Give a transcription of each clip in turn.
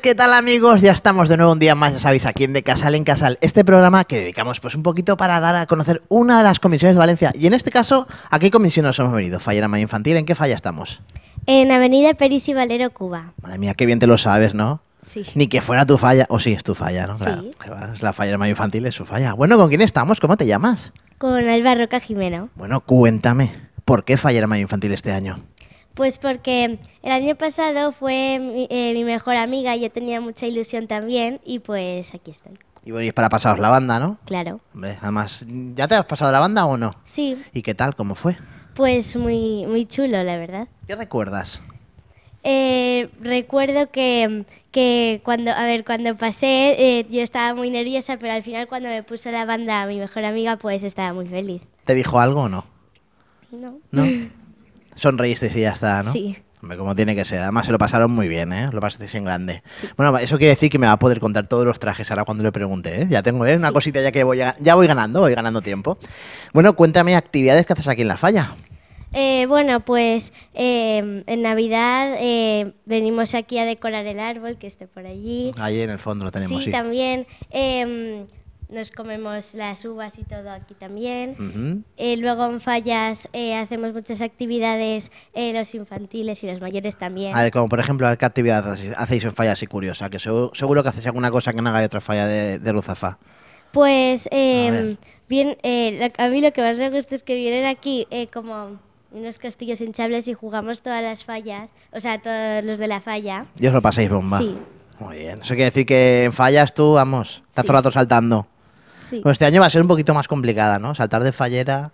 Pues, qué tal amigos, ya estamos de nuevo un día más, ya sabéis, aquí en De Casal en Casal, este programa que dedicamos pues un poquito para dar a conocer una de las comisiones de Valencia. Y en este caso, ¿a qué comisión nos hemos venido? Fallera Mayor Infantil, ¿en qué falla estamos? En Avenida Peris y Valero, Cuba. Madre mía, qué bien te lo sabes, ¿no? Sí. Ni que fuera tu falla, o sí, es tu falla, ¿no? Claro, sí. es la Fallera Mayor Infantil, es su falla. Bueno, ¿con quién estamos? ¿Cómo te llamas? Con Alba Roca Jimeno. Bueno, cuéntame, ¿por qué Fallera Mayo Infantil este año? Pues porque el año pasado fue mi, eh, mejor amiga y yo tenía mucha ilusión también y pues aquí estoy. Y bueno, y es para pasaros la banda, ¿no? Claro. Hombre, además, ¿ya te has pasado la banda o no? Sí. ¿Y qué tal? ¿Cómo fue? Pues muy, muy chulo, la verdad. ¿Qué recuerdas? Eh, recuerdo que, cuando, a ver, cuando pasé eh, yo estaba muy nerviosa, pero al final cuando me puso la banda mi mejor amiga, pues estaba muy feliz. ¿Te dijo algo o no? No. ¿No? sonreíste y ya está, ¿no? Sí. Hombre, como tiene que ser. Además, se lo pasaron muy bien, ¿eh? Lo pasasteis en grande. Bueno, eso quiere decir que me va a poder contar todos los trajes ahora cuando le pregunte, ¿eh? Ya tengo, ¿eh? Una cosita ya que voy, ya voy ganando, voy ganando tiempo. Bueno, cuéntame actividades que haces aquí en La Falla. Eh, bueno, pues em, en Navidad eh, venimos aquí a decorar el árbol que esté por allí. Ahí en el fondo lo tenemos. Sí, sí. también em, nos comemos las uvas y todo aquí también. Eh, luego en Fallas eh, hacemos muchas actividades, eh, los infantiles y los mayores también. A ah, ver, como por ejemplo, ¿qué actividad hacéis en Fallas y curiosa? Que seguro, que hacéis alguna cosa que no haga de otra falla de, de Pues, a em, bien, a mí lo que más me gusta es que vienen aquí como unos castillos hinchables y jugamos todas las fallas, o sea, todos los de la falla. Y os lo pasáis bomba. Sí. Muy bien. Eso quiere decir que en fallas tú, vamos, estás todo rato saltando este año va a ser un poquito más complicada, ¿no? Saltar de fallera.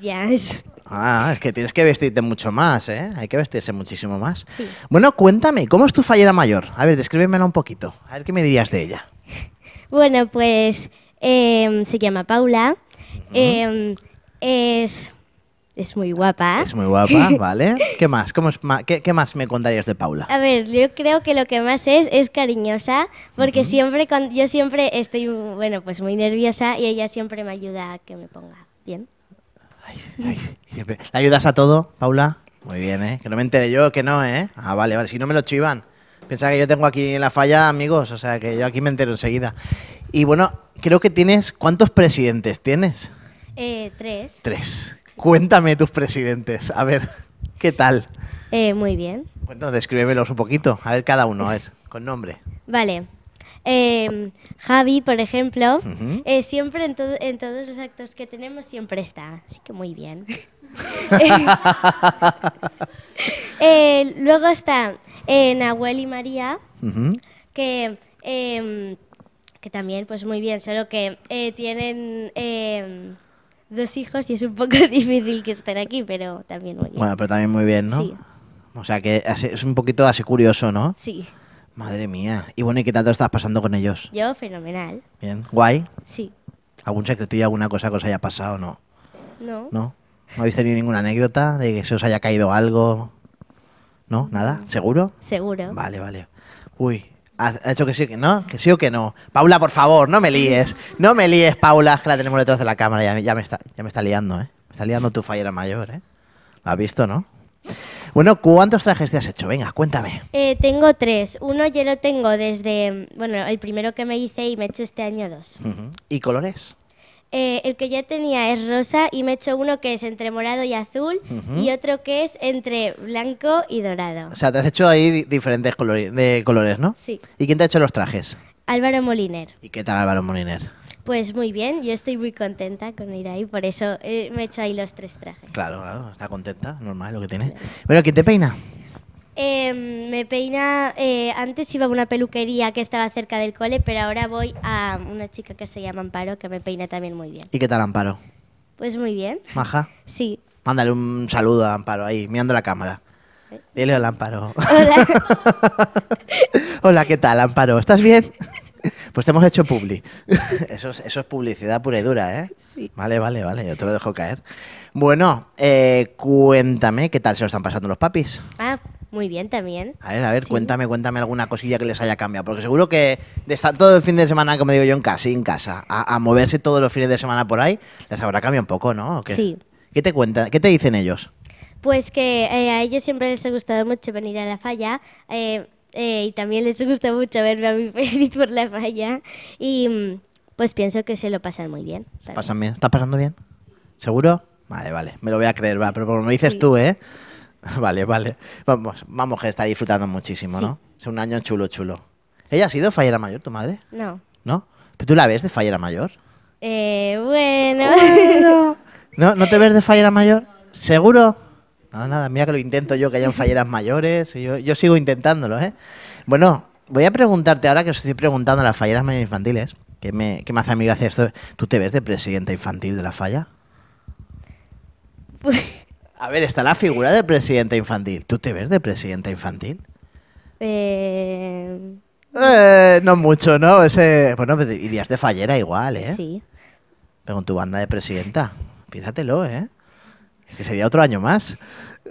Ya es. Ah, es que tienes que vestirte mucho más, ¿eh? Hay que vestirse muchísimo más. Bueno, cuéntame, ¿cómo es tu fallera mayor? A ver, descríbemela un poquito. A ver qué me dirías de ella. Bueno, pues em, se llama Paula. Em, es es muy guapa. Es muy guapa, ¿vale? ¿Qué más? qué, más me contarías de Paula? A ver, yo creo que lo que más es es cariñosa, porque siempre cuando yo siempre estoy bueno, pues muy nerviosa y ella siempre me ayuda a que me ponga bien. Ay, ay, ¿La ayudas a todo, Paula? Muy bien, ¿eh? Que no me entere yo, que no, ¿eh? Ah, vale, vale, si no me lo chivan. Pensaba que yo tengo aquí en la falla amigos, o sea que yo aquí me entero enseguida. Y bueno, creo que tienes, ¿cuántos presidentes tienes? Eh, tres. Tres. Cuéntame tus presidentes, a ver, ¿qué tal? Eh, muy bien. Bueno, descríbelos un poquito, a ver cada uno, a ver, con nombre. Vale. Em, Javi, por ejemplo, eh, siempre en, todos los actos que tenemos siempre está, así que muy bien. Eh, luego está Nahuel y María, que, em, que también, pues muy bien, solo que tienen em, dos hijos y es un poco difícil que estén aquí, pero también muy bien. Bueno, pero también muy bien, ¿no? Sí. O sea que es un poquito así curioso, ¿no? Sí. Madre mía. Y bueno, ¿y qué tanto estás pasando con ellos? Yo, fenomenal. Bien. ¿Guay? Sí. ¿Algún secreto y alguna cosa que os haya pasado o no? No. ¿No? ¿No habéis tenido ninguna anécdota de que se os haya caído algo? ¿No? ¿Nada? Mm. ¿Seguro? Seguro. Vale, vale. Uy, ha hecho que sí, que no, que sí o que no. Paula, por favor, no me líes. No me líes, Paula, que la tenemos detrás de la cámara. Ya, ya me, está, ya me está liando, ¿eh? Me está liando tu fallera mayor, ¿eh? ¿Lo has visto, no? Bueno, ¿cuántos trajes te has hecho? Venga, cuéntame. Eh, tengo tres. Uno ya lo tengo desde, mm, bueno, el primero que me hice y me he hecho este año dos. ¿Y colores? Eh, el que ya tenía es rosa y me he hecho uno que es entre morado y azul y otro que es entre blanco y dorado. O sea, te has hecho ahí diferentes colores, de colores, ¿no? Sí. ¿Y quién te ha hecho los trajes? Álvaro Moliner. ¿Y qué tal Álvaro Moliner? Pues muy bien, yo estoy muy contenta con ir ahí, por eso eh, me he hecho ahí los tres trajes. Claro, claro, está contenta, normal lo que tiene. Pero Bueno, ¿quién te peina? Em, me peina, eh, antes iba a una peluquería que estaba cerca del cole, pero ahora voy a una chica que se llama Amparo, que me peina también muy bien. ¿Y qué tal Amparo? Pues muy bien. ¿Maja? Sí. Mándale un saludo a Amparo ahí, mirando la cámara. Dile hola Amparo. Hola. hola, ¿qué tal Amparo? ¿Estás bien? Pues te hemos hecho publi. Eso es, publicidad pura y dura, ¿eh? Sí. Vale, vale, vale, yo te lo dejo caer. Bueno, eh, cuéntame qué tal se lo están pasando los papis. Ah, muy bien también. A ver, a ver, cuéntame, cuéntame alguna cosilla que les haya cambiado, porque seguro que de estar todo el fin de semana, como digo yo, en casa, en casa, a, moverse todos los fines de semana por ahí, les habrá cambiado un poco, ¿no? qué? Sí. ¿Qué te cuenta ¿Qué te dicen ellos? Pues que eh, a ellos siempre les ha gustado mucho venir a la falla. Eh, eh, y también les gusta mucho verme a mí feliz por la falla. Y mm, pues pienso que se lo pasan muy bien. Pasan ¿Estás pasando bien? ¿Seguro? Vale, vale. Me lo voy a creer, Pero como me dices tú, ¿eh? Vale, vale. Vamos, vamos que está disfrutando muchísimo, ¿no? Es un año chulo, chulo. ¿Ella ha sido fallera mayor, tu madre? No. ¿No? ¿Pero tú la ves de fallera mayor? Eh, bueno. ¿No, ¿No te ves de fallera mayor? ¿Seguro? Nada, nada, mira que lo intento yo, que haya falleras mayores. yo, yo sigo intentándolo, ¿eh? Bueno, voy a preguntarte ahora que os estoy preguntando a las falleras mayores infantiles, que me, que me hace a mí gracia esto. ¿Tú te ves de presidenta infantil de la falla? Pues... A ver, está la figura de presidenta infantil. ¿Tú te ves de presidenta infantil? Eh... Eh, no mucho, ¿no? Bueno, pues irías de fallera igual, ¿eh? Sí. Pero con tu banda de presidenta. Piénsatelo, ¿eh? que sería otro año más.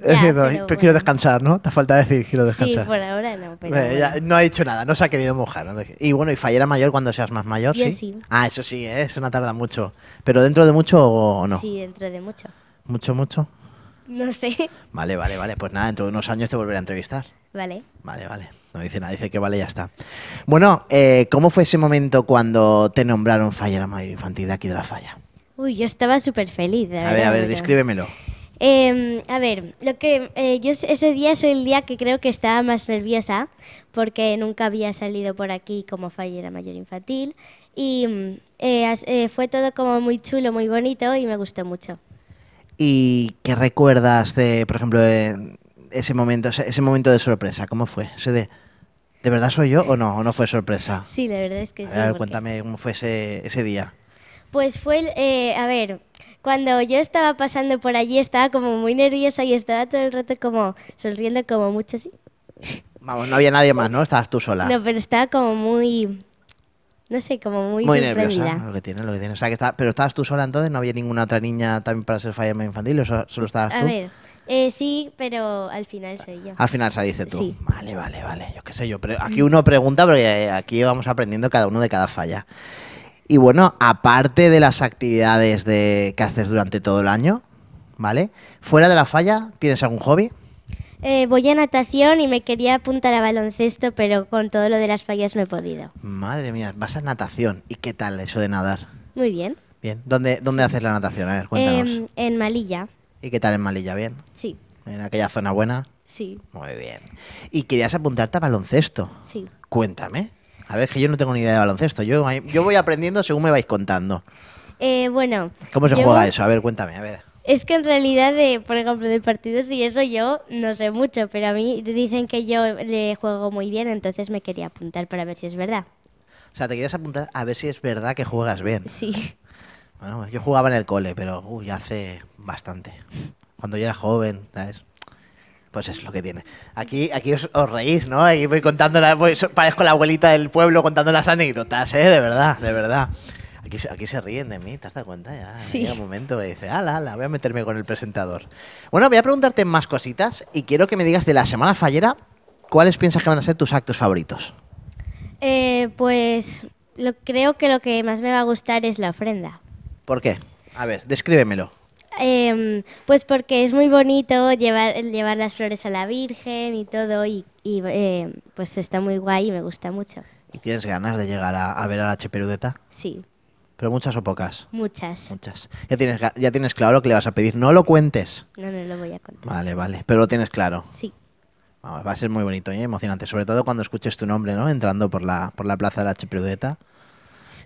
Ya, eh, pero quiero descansar, ¿no? Te falta decir quiero descansar. Sí, por ahora no. no ha dicho nada, no se ha querido mojar. Y bueno, ¿y fallera mayor cuando seas más mayor? ¿sí? sí. Ah, eso sí, ¿eh? eso no tarda mucho. ¿Pero dentro de mucho o no? Sí, dentro de mucho. ¿Mucho, mucho? No sé. Vale, vale, vale. Pues nada, dentro de unos años te volveré a entrevistar. Vale. Vale, vale. No dice nada, dice que vale, ya está. Bueno, eh, ¿cómo fue ese momento cuando te nombraron fallera mayor infantil de aquí de la falla? Uy, yo estaba súper feliz. a ver, a ver, descríbemelo. Em, a ver, lo que eh, yo ese día es el día que creo que estaba más nerviosa porque nunca había salido por aquí como fallera mayor infantil y mm, eh, fue todo como muy chulo, muy bonito y me gustó mucho. ¿Y qué recuerdas de, por ejemplo, de ese momento, ese momento de sorpresa? ¿Cómo fue? Ese de, ¿De verdad soy yo o no? ¿O no fue sorpresa? Sí, la verdad es que sí. A ver, cuéntame cómo fue ese, día. Pues fue, eh, a ver, cuando yo estaba pasando por allí estaba como muy nerviosa y estaba todo el rato como sonriendo como mucho así. Vamos, no había nadie más, ¿no? Estabas tú sola. No, pero estaba como muy no sé, como muy, muy nerviosa. Lo que tiene, lo que pero estabas tú sola entonces, no había ninguna otra niña también para ser fireman infantil, o solo estabas tú. A ver, eh, sí, pero al final soy yo. Al final saliste tú. Sí. Vale, vale, vale. Yo qué sé, yo. Pero aquí uno pregunta, pero eh, aquí vamos aprendiendo cada uno de cada falla. Y bueno, aparte de las actividades de, que haces durante todo el año, ¿vale? Fuera de la falla, ¿tienes algún hobby? Eh, voy a natación y me quería apuntar a baloncesto, pero con todo lo de las fallas no he podido. Madre mía, vas a natación. ¿Y qué tal eso de nadar? Muy bien. Bien. ¿Dónde, dónde haces la natación? A ver, cuéntanos. en Malilla. ¿Y qué tal en Malilla? ¿Bien? Sí. ¿En aquella zona buena? Sí. Muy bien. ¿Y querías apuntarte a baloncesto? Sí. Cuéntame. A ver, que yo no tengo ni idea de baloncesto. Yo, yo voy aprendiendo según me vais contando. Eh, bueno. ¿Cómo se juega eso? A ver, cuéntame, a ver. Es que en realidad, por ejemplo, de partidos y eso yo no sé mucho, pero a mí dicen que yo le juego muy bien, entonces me quería apuntar para ver si es verdad. O sea, te querías apuntar a ver si es verdad que juegas bien. Sí. Bueno, yo jugaba en el cole, pero ya hace bastante. Cuando yo era joven, ¿sabes? Pues es lo que tiene. Aquí, aquí os, reís, ¿no? Aquí voy contando, pues, parezco la abuelita del pueblo contando las anécdotas, ¿eh? De verdad, de verdad. Aquí, aquí se ríen de mí, ¿te has dado cuenta? Ya sí. llega un momento y dice, ala, ala, voy a meterme con el presentador. Bueno, voy a preguntarte más cositas y quiero que me digas de la semana fallera, ¿cuáles piensas que van a ser tus actos favoritos? Eh, pues lo, creo que lo que más me va a gustar es la ofrenda. ¿Por qué? A ver, descríbemelo. Em, pues porque es muy bonito llevar, llevar las flores a la Virgen y todo, y, eh, pues está muy guay y me gusta mucho. ¿Y tienes ganas de llegar a, a ver a la Cheperudeta? Sí. ¿Pero muchas o pocas? Muchas. Muchas. ¿Ya tienes, ya tienes claro lo que le vas a pedir. No lo cuentes. No, no lo voy a contar. Vale, vale. Pero lo tienes claro. Sí. Vamos, va a ser muy bonito y ¿eh? emocionante. Sobre todo cuando escuches tu nombre, ¿no? Entrando por la, por la plaza de la Chipriudeta.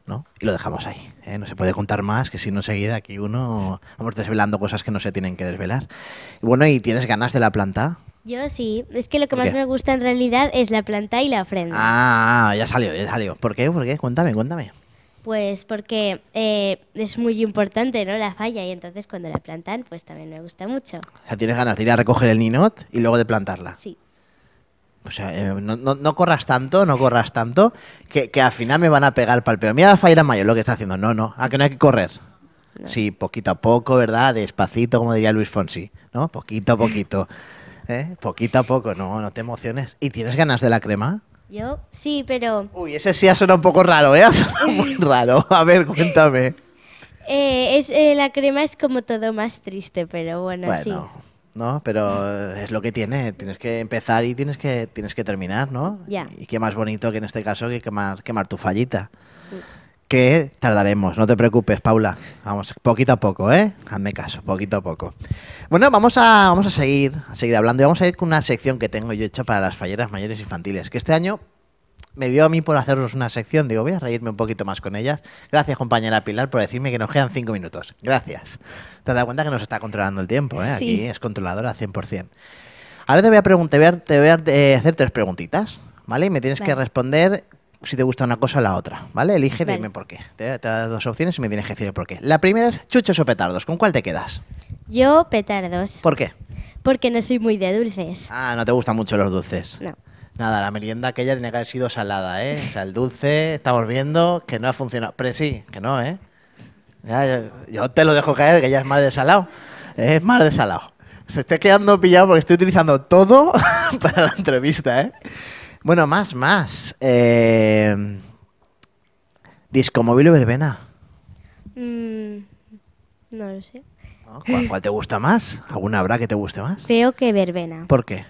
¿no? Y lo dejamos ahí. ¿eh? No se puede contar más, que si no seguida aquí uno vamos desvelando cosas que no se tienen que desvelar. bueno, ¿y tienes ganas de la planta? Yo sí, es que lo que más me gusta en realidad es la planta y la ofrenda. Ah, ya salió, ya salió. ¿Por qué? ¿Por qué? Cuéntame, cuéntame. Pues porque eh, es muy importante, ¿no? La falla y entonces cuando la plantan, pues también me gusta mucho. O sea, tienes ganas de ir a recoger el ninot y luego de plantarla. Sí. O sea, eh, no, corras tanto, no corras tanto, que, al final me van a pegar para el Mira la falla mayo, lo que está haciendo. No, no, a que no hay que correr. Sí, poquito a poco, ¿verdad? Despacito, como diría Luis Fonsi, ¿no? Poquito a poquito. ¿eh? Poquito a poco, no, no te emociones. ¿Y tienes ganas de la crema? Yo sí, pero... Uy, ese sí ha sonado un poco raro, ¿eh? Ha sonado muy raro. A ver, cuéntame. Eh, es, eh, la crema es como todo más triste, pero bueno, bueno. ¿no? Pero es lo que tiene, tienes que empezar y tienes que, tienes que terminar, ¿no? Ya. Y qué más bonito que en este caso que quemar, quemar tu fallita. Sí que tardaremos, no te preocupes, Paula. Vamos, poquito a poco, ¿eh? Hazme caso, poquito a poco. Bueno, vamos a, vamos a seguir, a seguir hablando y vamos a ir con una sección que tengo yo hecha para las falleras mayores infantiles, que este año me dio a mí por hacernos una sección, digo, voy a reírme un poquito más con ellas. Gracias, compañera Pilar, por decirme que nos quedan cinco minutos. Gracias. Te das cuenta que nos está controlando el tiempo, ¿eh? Aquí es controladora 100%. Ahora te voy a, te te voy a eh, hacer tres preguntitas, ¿vale? Y me tienes que responder si te gusta una cosa o la otra, ¿vale? Elige, dime por qué. Te, das dos opciones y me tienes que decir el por qué. La primera es chuchos o petardos. ¿Con cuál te quedas? Yo petardos. ¿Por qué? Porque no soy muy de dulces. Ah, no te gustan mucho los dulces. No. Nada, la merienda aquella tiene que haber sido salada, ¿eh? O sea, el dulce, estamos viendo que no ha funcionado. Pero sí, que no, ¿eh? yo, te lo dejo caer, que ya es más de salado. Es más de salado. Se está quedando pillado porque estoy utilizando todo para la entrevista, ¿eh? Bueno, más, más. Eh, ¿Discomóvil o verbena? Mm, no lo sé. ¿Cuál, te gusta más? ¿Alguna habrá que te guste más? Creo que verbena. ¿Por qué?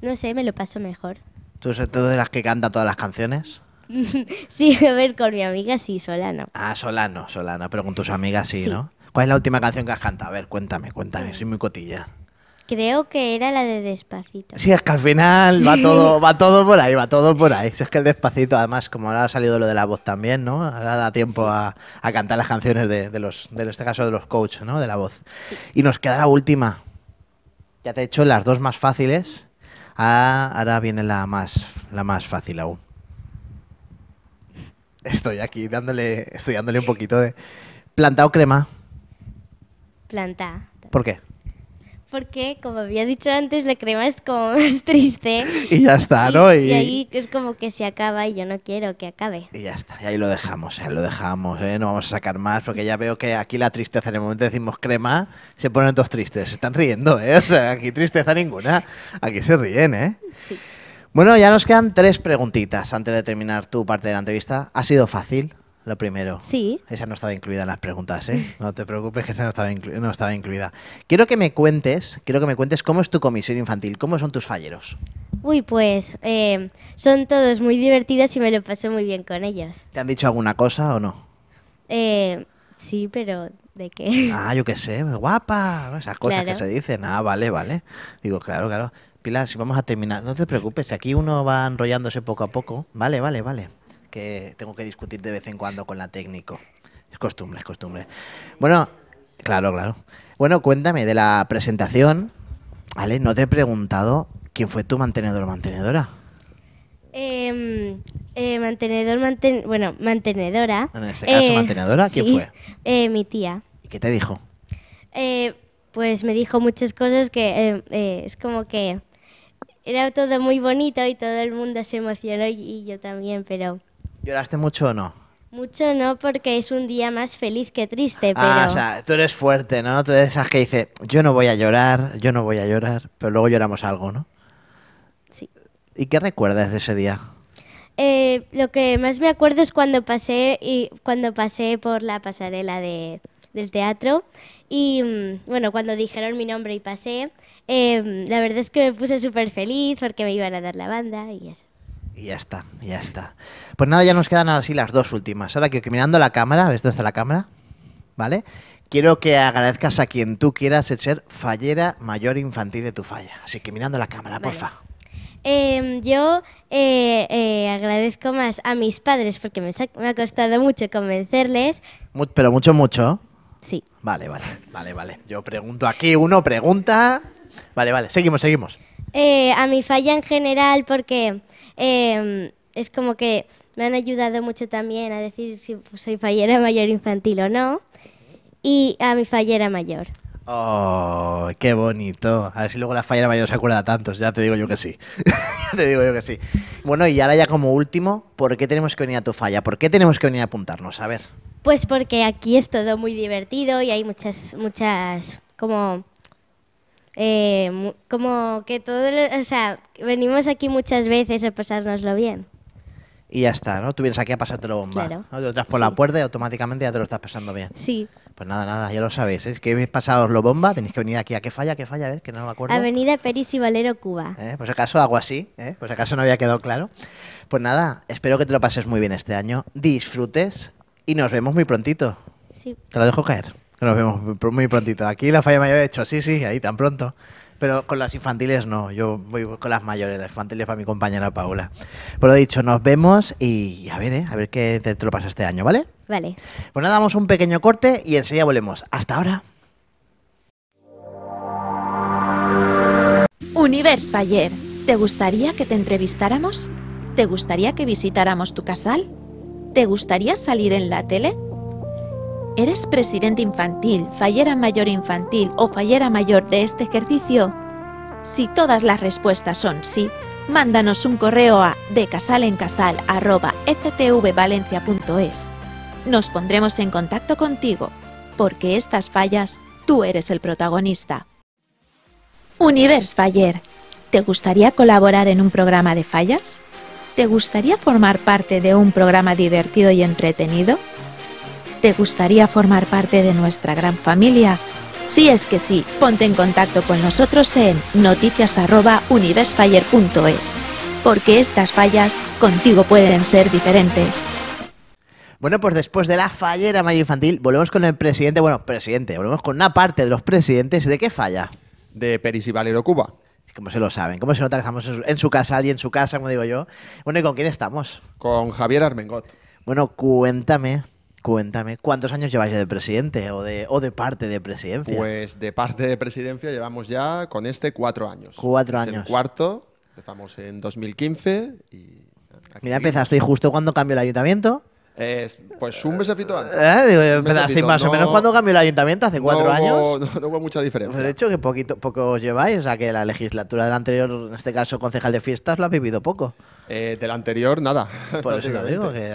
No sé, me lo paso mejor. ¿Tú eres de las que canta todas las canciones? sí, a ver, con mi amiga sí, Solano. Ah, Solano, Solano, pero con tus amigas sí. ¿no? ¿Cuál es la última canción que has cantado? A ver, cuéntame, cuéntame, mm. soy muy cotilla. Creo que era la de Despacito. Sí, es que al final va todo va todo por ahí, va todo por ahí. Si es que el Despacito, además, como ahora ha salido lo de la voz también, ¿no? Ahora da tiempo a, cantar las canciones de, los, de, este caso, de los coaches, ¿no? De la voz. Y nos queda la última. Ya te he hecho las dos más fáciles. Ah, ahora, viene la más, la más fácil aún. Estoy aquí dándole, estoy dándole un poquito de... ¿Planta o crema? Planta. ¿Por qué? porque, como había dicho antes, la crema es como más triste. Y ya está, ¿no? Y... ahí es como que se acaba y yo no quiero que acabe. Y ya está, y ahí lo dejamos, eh, lo dejamos, ¿eh? No vamos a sacar más, porque ya veo que aquí la tristeza, en el momento que decimos crema, se ponen todos tristes, se están riendo, ¿eh? O sea, aquí tristeza ninguna, aquí se ríen, ¿eh? Sí. Bueno, ya nos quedan tres preguntitas antes de terminar tu parte de la entrevista. ¿Ha sido fácil? lo primero. Sí. Esa no estaba incluida en las preguntas, ¿eh? No te preocupes que esa no estaba, incluida. Quiero que me cuentes, quiero que me cuentes cómo es tu comisión infantil, cómo son tus falleros. Uy, pues eh, son todos muy divertidos y me lo paso muy bien con ellos. ¿Te han dicho alguna cosa o no? Eh, sí, pero ¿de qué? Ah, yo qué sé, guapa, esas cosas que se dicen. Ah, vale, vale. Digo, claro, claro. Pilar, si vamos a terminar, no te preocupes, aquí uno va enrollándose poco a poco. Vale, vale, vale que tengo que discutir de vez en cuando con la técnico. Es costumbre, es costumbre. Bueno, claro, claro. Bueno, cuéntame de la presentación. ¿vale? no te he preguntado quién fue tu mantenedor o mantenedora. Em, eh, mantenedor, bueno, mantenedora. En este caso, eh, mantenedora, ¿quién fue? Eh, mi tía. ¿Y qué te dijo? pues me dijo muchas cosas que es como que era todo muy bonito y todo el mundo se emocionó y yo también, pero ¿Lloraste mucho o no? Mucho no, porque es un día más feliz que triste, ah, pero... Ah, o tú eres fuerte, ¿no? Tú eres esas que dice, yo no voy a llorar, yo no voy a llorar, pero luego lloramos algo, ¿no? Sí. ¿Y qué recuerdas de ese día? Eh, lo que más me acuerdo es cuando pasé y cuando pasé por la pasarela del teatro y mm, bueno, cuando dijeron mi nombre y pasé, eh, la verdad es que me puse súper feliz porque me iban a dar la banda y eso. Y ya está, ya está. Pues nada, ya nos quedan así las dos últimas. Ahora que, mirando la cámara, ¿ves dónde está la cámara? ¿Vale? Quiero que agradezcas a quien tú quieras el ser fallera mayor infantil de tu falla. Así que mirando la cámara, porfa. Em, yo eh, eh, agradezco más a mis padres porque me, me, ha costado mucho convencerles. pero mucho, mucho. Sí. Vale, vale, vale, vale. Yo pregunto aquí, uno pregunta. Vale, vale, seguimos, seguimos. Eh, a mi falla en general porque Em, es como que me han ayudado mucho también a decir si soy fallera mayor infantil o no, y a mi fallera mayor. Oh, qué bonito. A ver si luego la fallera mayor se acuerda tantos. Ya te digo yo que sí. te digo yo que sí. Bueno, y ahora ya como último, ¿por qué tenemos que venir a tu falla? ¿Por qué tenemos que venir a apuntarnos? A ver. Pues porque aquí es todo muy divertido y hay muchas, muchas como eh, como que todo, o sea, venimos aquí muchas veces a pasárnoslo bien. Y ya está, ¿no? Tú vienes aquí a pasártelo bomba. Claro. Te por la puerta y automáticamente ya te lo estás pasando bien. Sí. Pues nada, nada, ya lo sabéis. Es ¿eh? que habéis pasado lo bomba, tenéis que venir aquí a qué falla, qué falla, a ver, que no me acuerdo. Avenida Peris y Valero, Cuba. ¿Eh? Pues acaso hago así, ¿eh? Pues acaso no había quedado claro. Pues nada, espero que te lo pases muy bien este año, disfrutes y nos vemos muy prontito. Sí. Te lo dejo caer. Nos vemos muy prontito. Aquí la falla mayor, de hecho, sí, sí, ahí tan pronto. Pero con las infantiles no, yo voy con las mayores, las infantiles para mi compañera Paula. Por lo dicho, nos vemos y a ver, ¿eh? a ver qué te, lo pasa este año, ¿vale? Vale. Pues nada, damos un pequeño corte y enseguida volvemos. Hasta ahora. Universe Faller, ¿te gustaría que te entrevistáramos? ¿Te gustaría que visitáramos tu casal? ¿Te gustaría salir en la tele? ¿Eres presidente infantil, fallera mayor infantil o fallera mayor de este ejercicio? Si todas las respuestas son sí, mándanos un correo a decasalencasal.ftvvalencia.es. Nos pondremos en contacto contigo, porque estas fallas, tú eres el protagonista. Univers Faller. ¿Te gustaría colaborar en un programa de fallas? ¿Te gustaría formar parte de un programa divertido y entretenido? ¿Te gustaría formar parte de nuestra gran familia? Si es que sí, ponte en contacto con nosotros en noticias.univesfire.es, porque estas fallas contigo pueden ser diferentes. Bueno, pues después de la fallera mayor infantil, volvemos con el presidente, bueno, presidente, volvemos con una parte de los presidentes. ¿De qué falla? De Peris y Valero Cuba. Como se lo saben? ¿Cómo se lo trabajamos en su casa, alguien en su casa, como digo yo? Bueno, ¿y con quién estamos? Con Javier Armengot. Bueno, cuéntame cuéntame, ¿cuántos años lleváis de presidente o de, o de parte de presidencia? Pues de parte de presidencia llevamos ya con este cuatro años. Cuatro años. El cuarto, empezamos en 2015 y... Mira, empezaste justo cuando cambió el ayuntamiento pues un mesecito antes. ¿Eh? Digo, Así más o menos cuando cambió el ayuntamiento, hace cuatro años. No, hubo mucha diferencia. De hecho, que poquito, poco os lleváis, o sea, que la legislatura del anterior, en este caso concejal de fiestas, lo ha vivido poco. Eh, del anterior, nada. Por eso te digo, que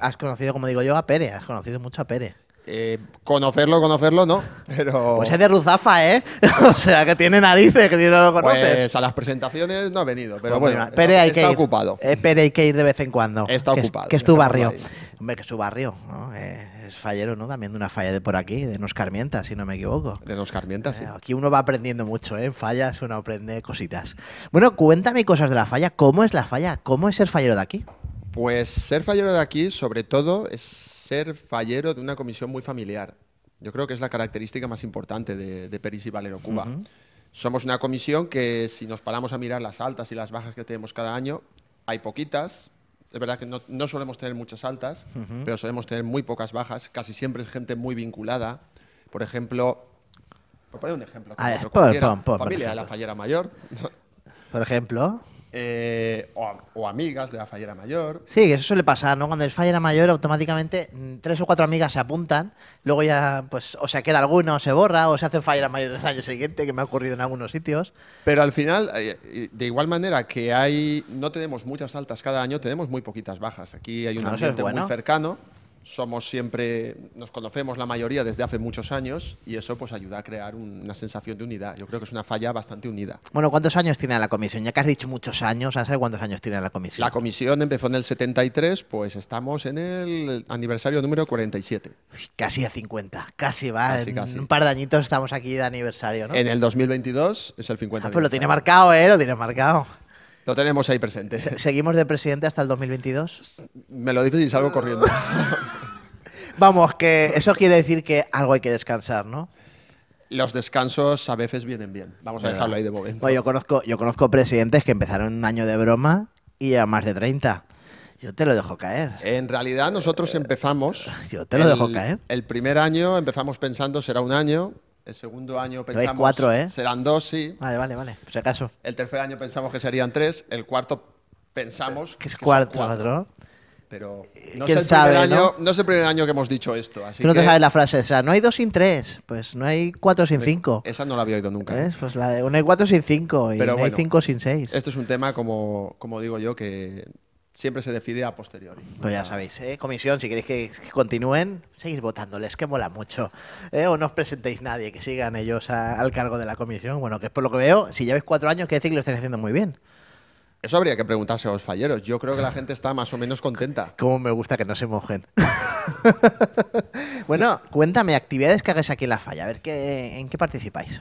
has, conocido, como digo yo, a Pérez, has conocido mucho a Pérez. Eh, conocerlo, conocerlo, no, pero... Pues es de Ruzafa, ¿eh? o sea, que tiene narices, que no lo pues, conoces. a las presentaciones no ha venido, pero pues bueno, Pérez hay que está ocupado. Eh, Pérez hay que ir de vez en cuando. Está ocupado. Que es, tu barrio. Hombre, que su barrio, eh, es fallero, ¿no? También de una falla de por aquí, de Nos Carmientas, si no me equivoco. De Nos Carmientas, eh, sí. Aquí uno va aprendiendo mucho, ¿eh? fallas uno aprende cositas. Bueno, cuéntame cosas de la falla. ¿Cómo es la falla? ¿Cómo es ser fallero de aquí? Pues ser fallero de aquí, sobre todo, es ser fallero de una comisión muy familiar. Yo creo que es la característica más importante de, Peris y Valero Cuba. Somos una comisión que, si nos paramos a mirar las altas y las bajas que tenemos cada año, hay poquitas, es verdad que no, solemos tener muchas altas, pero solemos tener muy pocas bajas. Casi siempre es gente muy vinculada. Por ejemplo, por poner un ejemplo, A ver, por, por, familia de la fallera mayor. Por ejemplo. Eh, o, amigas de la fallera mayor. Sí, eso suele pasar, ¿no? Cuando es fallera mayor, automáticamente mm, tres o cuatro amigas se apuntan, luego ya, pues, o se queda alguna, o se borra, o se hace fallera mayor el año siguiente, que me ha ocurrido en algunos sitios. Pero al final, eh, eh, de igual manera que hay, no tenemos muchas altas cada año, tenemos muy poquitas bajas. Aquí hay un ambiente muy cercano somos siempre, nos conocemos la mayoría desde hace muchos años y eso pues ayuda a crear una sensación de unidad. Yo creo que es una falla bastante unida. Bueno, ¿cuántos años tiene la comisión? Ya que has dicho muchos años, ¿sabes cuántos años tiene la comisión? La comisión empezó en el 73, pues estamos en el aniversario número 47. casi a 50, casi va, un par de añitos estamos aquí de aniversario, En el 2022 es el 50. Ah, pues lo tiene marcado, ¿eh? Lo tiene marcado. Lo tenemos ahí presente. ¿Seguimos de presidente hasta el 2022? Me lo dices y salgo corriendo. Vamos, que eso quiere decir que algo hay que descansar, ¿no? Los descansos a veces vienen bien. Vamos a dejarlo ahí de momento. yo, conozco, yo conozco presidentes que empezaron un año de broma y a más de 30. Yo te lo dejo caer. En realidad nosotros empezamos... Yo te lo dejo caer. El primer año empezamos pensando será un año, el segundo año pensamos. ¿eh? Serán dos, sí. Vale, vale, vale. Por si acaso. El tercer año pensamos que serían tres. El cuarto pensamos. Que es que cuatro. Pero no eh, ¿Quién es, el sabe, ¿no? el primer año que hemos dicho esto. Así no te sabes la frase sea, No hay dos sin tres. Pues no hay cuatro sin eh, cinco. Esa no la había oído nunca. Pues la de no hay cuatro sin cinco. Y Pero no hay cinco sin seis. Esto es un tema, como, como digo yo, que siempre se decide a posteriori. Pues ya sabéis, ¿eh? comisión, si queréis que, continúen, seguís votándoles, que mola mucho. ¿eh? O no os presentéis nadie, que sigan ellos al cargo de la comisión. Bueno, que es por lo que veo, si lleváis cuatro años, que decir que lo estáis haciendo muy bien. Eso habría que preguntarse a los falleros. Yo creo que la gente está más o menos contenta. Cómo me gusta que no se mojen. bueno, cuéntame, actividades que hagáis aquí en la falla. A ver, ¿qué, ¿en qué participáis?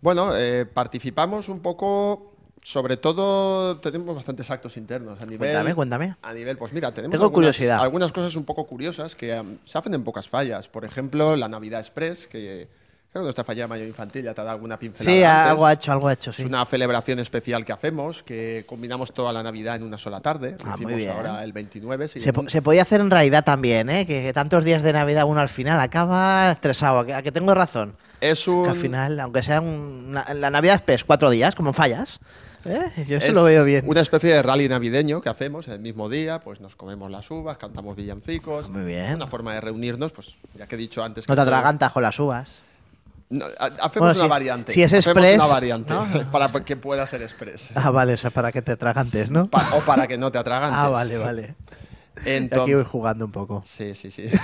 Bueno, eh, participamos un poco sobre todo tenemos bastantes actos internos a nivel. Cuéntame, cuéntame. A nivel, pues mira, tenemos Tengo algunas, curiosidad. algunas cosas un poco curiosas que um, se hacen en pocas fallas. Por ejemplo, la Navidad Express, que creo que nuestra falla mayor infantil ya te ha dado alguna pincelada. Sí, algo ha hecho, algo ha hecho, sí. Es una celebración especial que hacemos, que combinamos toda la Navidad en una sola tarde. Ah, muy bien. ahora el 29. Se, podía hacer en realidad también, ¿eh? Que, tantos días de Navidad uno al final acaba estresado. A que, tengo razón. Es un... al final, aunque sea la Navidad Express, cuatro días, como fallas ¿Eh? Yo eso lo veo bien. Una especie de rally navideño que hacemos el mismo día, pues nos comemos las uvas, cantamos villancicos. Ah, muy bien. Una forma de reunirnos, pues ya que he dicho antes. No te atragantas con las uvas. hacemos una variante. si es express. Una variante para que pueda ser express. Ah, vale, o sea, para que te atragantes, ¿no? o para que no te ah, atragantes. Ah, vale, vale. Entonces, aquí voy jugando un poco. Sí, sí, sí.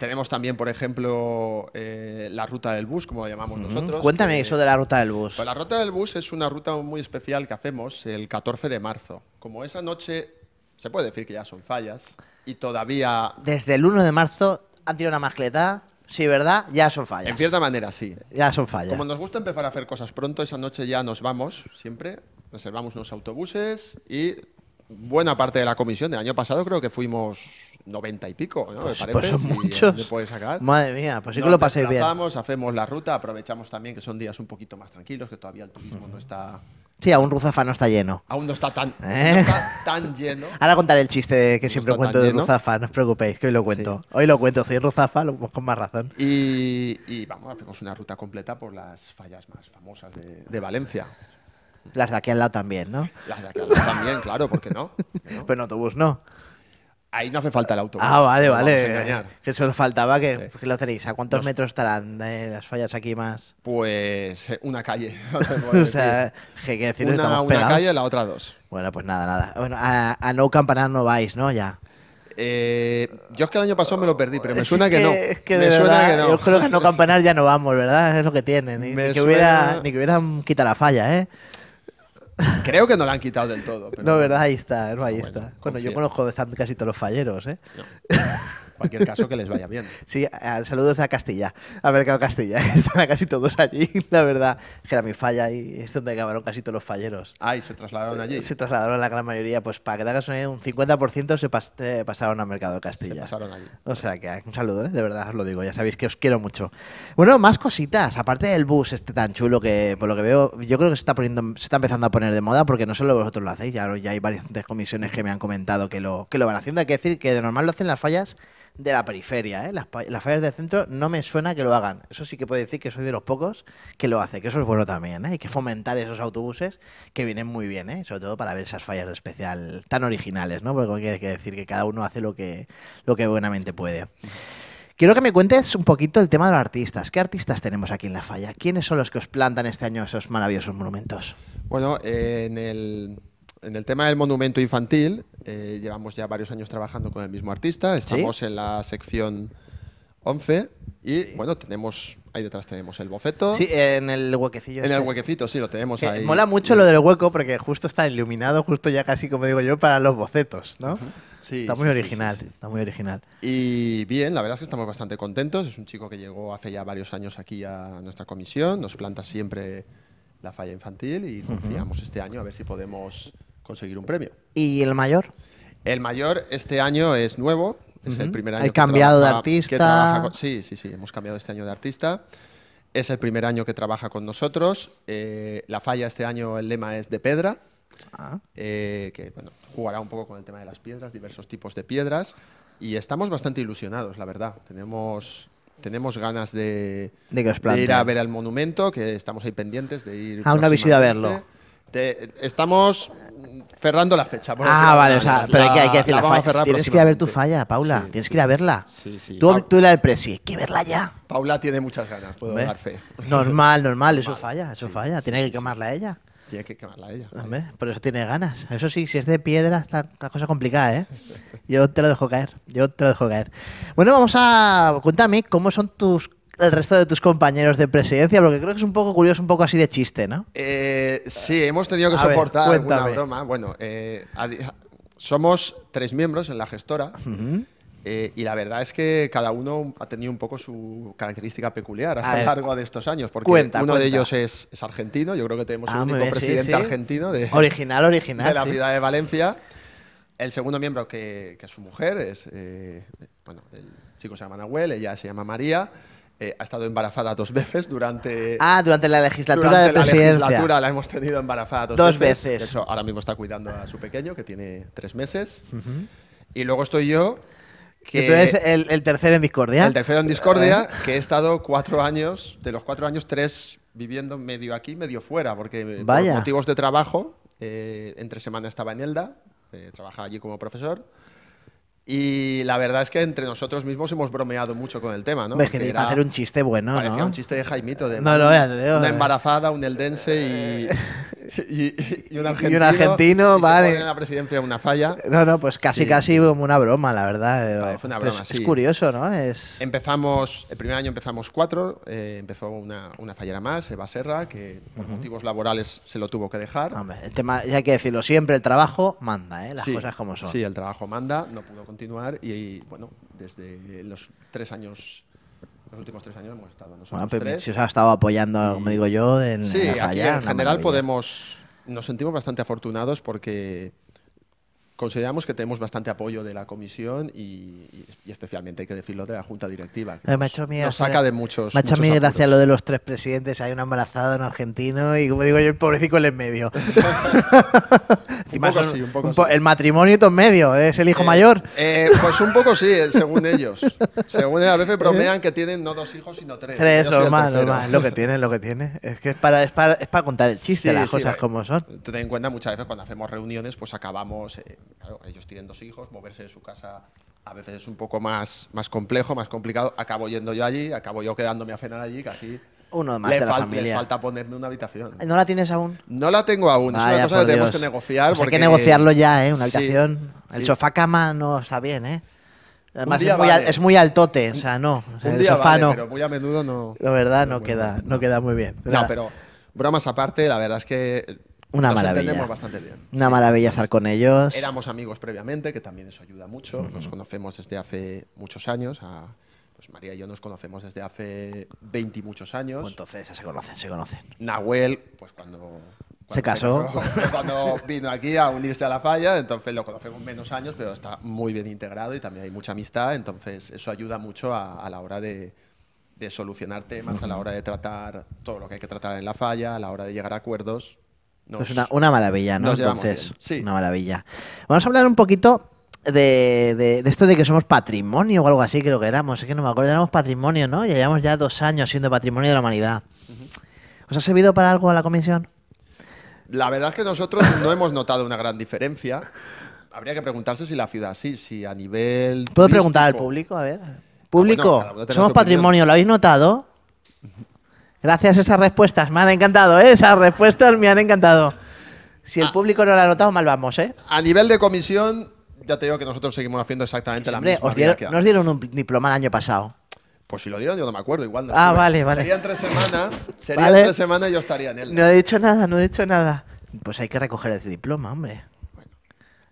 Tenemos también, por ejemplo, eh, la ruta del bus, como la llamamos nosotros. Cuéntame eso de la ruta del bus. Pues la ruta del bus es una ruta muy especial que hacemos el 14 de marzo. Como esa noche, se puede decir que ya son fallas, y todavía... Desde el 1 de marzo han tirado una mascleta. Sí, ¿verdad? Ya son fallas. En cierta manera, sí. Ya son fallas. Como nos gusta empezar a hacer cosas pronto, esa noche ya nos vamos siempre, reservamos unos autobuses y buena parte de la comisión. Del año pasado creo que fuimos 90 y pico, ¿no? Pues, son muchos. Eh, sacar. Madre mía, pues sí que lo paséis bien. Hacemos la ruta, aprovechamos también que son días un poquito más tranquilos, que todavía el turismo no está Sí, aún Ruzafa no está lleno. Aún no está tan, ¿Eh? lleno. Ahora contaré el chiste que siempre cuento de Ruzafa, no os preocupéis, que hoy lo cuento. Hoy lo cuento, soy Ruzafa, lo, con más razón. Y, vamos, hacemos una ruta completa por las fallas más famosas de Valencia. Las de aquí al lado también, ¿no? Las de aquí al lado también, claro, ¿por qué no? Pero en autobús no. Ahí no hace falta el autobús. Ah, vale, vale. Que solo faltaba que, lo tenéis. ¿A cuántos metros estarán de las fallas aquí más? Pues eh, una calle. o sea, una, una calle, la otra dos. Bueno, pues nada, nada. Bueno, a, No Campanar no vais, ¿no? Ya. Eh, yo es que el año pasado me lo perdí, pero me suena que, no. me Yo creo que a no campanar ya no vamos, ¿verdad? Es lo que tiene. que, hubiera, ni que hubieran quitado la falla, ¿eh? Creo que no la han quitado del todo. No, verdad, ahí está, bueno, está. Bueno, yo conozco de casi todos los falleros, ¿eh? cualquier caso, que les vaya bien. Sí, saludos a Castilla, a Mercado Castilla. Están casi todos allí, la verdad. Que era mi falla y es donde acabaron casi todos los falleros. Ah, y se trasladaron allí. Se trasladaron la gran mayoría. Pues para que te hagas un 50% se eh, pasaron a Mercado Castilla. Se pasaron allí. O sea que un saludo, eh, de verdad os lo digo. Ya sabéis que os quiero mucho. Bueno, más cositas. Aparte del bus este tan chulo que por lo que veo, yo creo que se está, poniendo, se está empezando a poner de moda porque no solo vosotros lo hacéis, ya, hay varias comisiones que me han comentado que lo, que lo van haciendo. Hay que decir que de normal lo hacen las fallas de la periferia. ¿eh? Las, fallas del centro no me suena que lo hagan. Eso sí que puedo decir que soy de los pocos que lo hace, que eso es bueno también. Hay ¿eh? que fomentar esos autobuses que vienen muy bien, ¿eh? sobre todo para ver esas fallas de especial tan originales, ¿no? porque hay que decir que cada uno hace lo que, lo que buenamente puede. Quiero que me cuentes un poquito el tema de los artistas. ¿Qué artistas tenemos aquí en La Falla? ¿Quiénes son los que os plantan este año esos maravillosos monumentos? Bueno, en el en el tema del monumento infantil, eh, llevamos ya varios años trabajando con el mismo artista, estamos en la sección 11 y bueno, tenemos ahí detrás tenemos el boceto. Sí, en el huequecillo. En el este. huequecito, sí, lo tenemos ahí. Mola mucho lo del hueco porque justo está iluminado, justo ya casi como digo yo, para los bocetos, ¿no? sí, está muy original, está muy original. Y bien, la verdad es que estamos bastante contentos. Es un chico que llegó hace ya varios años aquí a nuestra comisión, nos planta siempre la falla infantil y confiamos este año a ver si podemos conseguir un premio. ¿Y el mayor? El mayor este año es nuevo, es el primer año. cambiado de artista. sí, sí, sí, hemos cambiado este año de artista. Es el primer año que trabaja con nosotros. Eh, la falla este año, el lema es de pedra. Ah. Eh, que bueno, jugará un poco con el tema de las piedras, diversos tipos de piedras. Y estamos bastante ilusionados, la verdad. Tenemos, tenemos ganas de, de, ir a ver el monumento, que estamos ahí pendientes de ir. A una visita a verlo estamos cerrando la fecha. ah, vale, o sea, pero hay que, decir la, falla. Tienes que ir a ver tu falla, Paula. tienes que ir a verla. Sí, sí. Tú, el presi, hay que verla ya. Paula tiene muchas ganas, puedo dar fe. Normal, normal, eso falla, eso falla. tiene que quemarla ella. Tiene que quemarla ella. Por eso tiene ganas. Eso sí, si es de piedra, está la cosa complicada, ¿eh? Yo te lo dejo caer, yo te lo dejo caer. Bueno, vamos a... Cuéntame, ¿cómo son tus el resto de tus compañeros de presidencia? Porque creo que es un poco curioso, un poco así de chiste, ¿no? Eh, sí, hemos tenido que soportar alguna broma. Bueno, eh, somos tres miembros en la gestora. Eh, y la verdad es que cada uno ha tenido un poco su característica peculiar a, lo largo de estos años, porque uno de ellos es, argentino, yo creo que tenemos un ah, el único presidente argentino de, original, original, de la ciudad de Valencia. El segundo miembro, que, es su mujer, es, bueno, el chico se llama Nahuel, ella se llama María. Eh, ha estado embarazada dos veces durante. Ah, durante la legislatura de presidencia. Durante La legislatura la hemos tenido embarazada dos, dos veces. ahora mismo está cuidando a su pequeño, que tiene tres meses. Y luego estoy yo. Que tú eres el, tercero en discordia. El tercero en discordia, eh. que he estado cuatro años, de los cuatro años, tres viviendo medio aquí, medio fuera, porque por motivos de trabajo, eh, entre semana estaba en Elda, trabajaba allí como profesor. Y la verdad es que entre nosotros mismos hemos bromeado mucho con el tema, ¿no? Es que era, hacer un chiste bueno, ¿no? un chiste de Jaimito, de una eh. embarazada, un eldense y, y, un argentino, vale. la presidencia una falla. No, no, pues casi, casi como una broma, la verdad. fue una broma, es, curioso, ¿no? Es... Empezamos, el primer año empezamos cuatro, eh, empezó una, una, fallera más, Eva Serra, que por motivos laborales se lo tuvo que dejar. el tema, ya hay que decirlo siempre, el trabajo manda, ¿eh? Las cosas como son. Sí, el trabajo manda, no pudo continuar y, bueno, desde los tres años los últimos tres años hemos estado. Bueno, pero si os ha estado apoyando, como digo yo, en, la falla, en general podemos, nos sentimos bastante afortunados porque consideramos que tenemos bastante apoyo de la comisión y, especialmente hay que decirlo de la junta directiva. nos, saca de muchos. Me ha hecho gracias lo de los tres presidentes. Hay un embarazado en argentino y, como digo yo, el pobrecito en el medio. un poco un poco El matrimonio y todo en medio, ¿eh? es el hijo eh, mayor. Eh, pues un poco sí, según ellos. según ellos, a veces bromean que tienen no dos hijos, sino tres. Tres, normal, normal. Lo que tienen, lo que tiene. Es que es para, es para, es para contar el chiste, las cosas como son. Ten en cuenta, muchas veces cuando hacemos reuniones, pues acabamos claro, ellos tienen dos hijos, moverse de su casa a veces es un poco más, más complejo, más complicado. Acabo yendo yo allí, acabo yo quedándome a cenar allí, casi. Uno le de falta ponerme una habitación. ¿No la tienes aún? No la tengo aún. es una cosa que tenemos que negociar. Pues porque... negociarlo ya, ¿eh? Una habitación. el sofá cama no está bien, ¿eh? Además es muy, altote, o sea, no. el sofá no. Pero muy a menudo no. La verdad, no, queda, no queda muy bien. No, pero bromas aparte, la verdad es que una Nos maravilla. bastante bien. Una maravilla estar con ellos. Éramos amigos previamente, que también eso ayuda mucho. Nos conocemos desde hace muchos años. A, pues María y yo nos conocemos desde hace 20 y muchos años. Pues entonces, se conocen, se conocen. Nahuel, pues cuando. se casó. cuando vino aquí a unirse a la falla, entonces lo conocemos menos años, pero está muy bien integrado y también hay mucha amistad, entonces eso ayuda mucho a, la hora de, de solucionar temas, a la hora de tratar todo lo que hay que tratar en la falla, a la hora de llegar a acuerdos es una, maravilla, ¿no? Entonces, una maravilla. Vamos a hablar un poquito de, de, esto de que somos patrimonio o algo así, creo que éramos. Es que no me acuerdo, éramos patrimonio, ¿no? Y llevamos ya dos años siendo patrimonio de la humanidad. ¿Os ha servido para algo a la comisión? La verdad es que nosotros no hemos notado una gran diferencia. Habría que preguntarse si la ciudad sí, si a nivel. ¿Puedo preguntar al público? A ver. Público, ah, somos patrimonio, ¿lo habéis notado? Gracias a esas respuestas, me han encantado, ¿eh? esas respuestas me han encantado. Si el ah. público no lo ha notado, mal vamos, ¿eh? A nivel de comisión, ya te digo que nosotros seguimos haciendo exactamente la misma. Os dieron, nos dieron un diploma el año pasado. Pues si lo dieron, yo no me acuerdo, igual. No ah, vale, vale. Serían tres semanas, tres semanas y yo estaría en él. No he dicho nada, no he dicho nada. Pues hay que recoger ese diploma, hombre.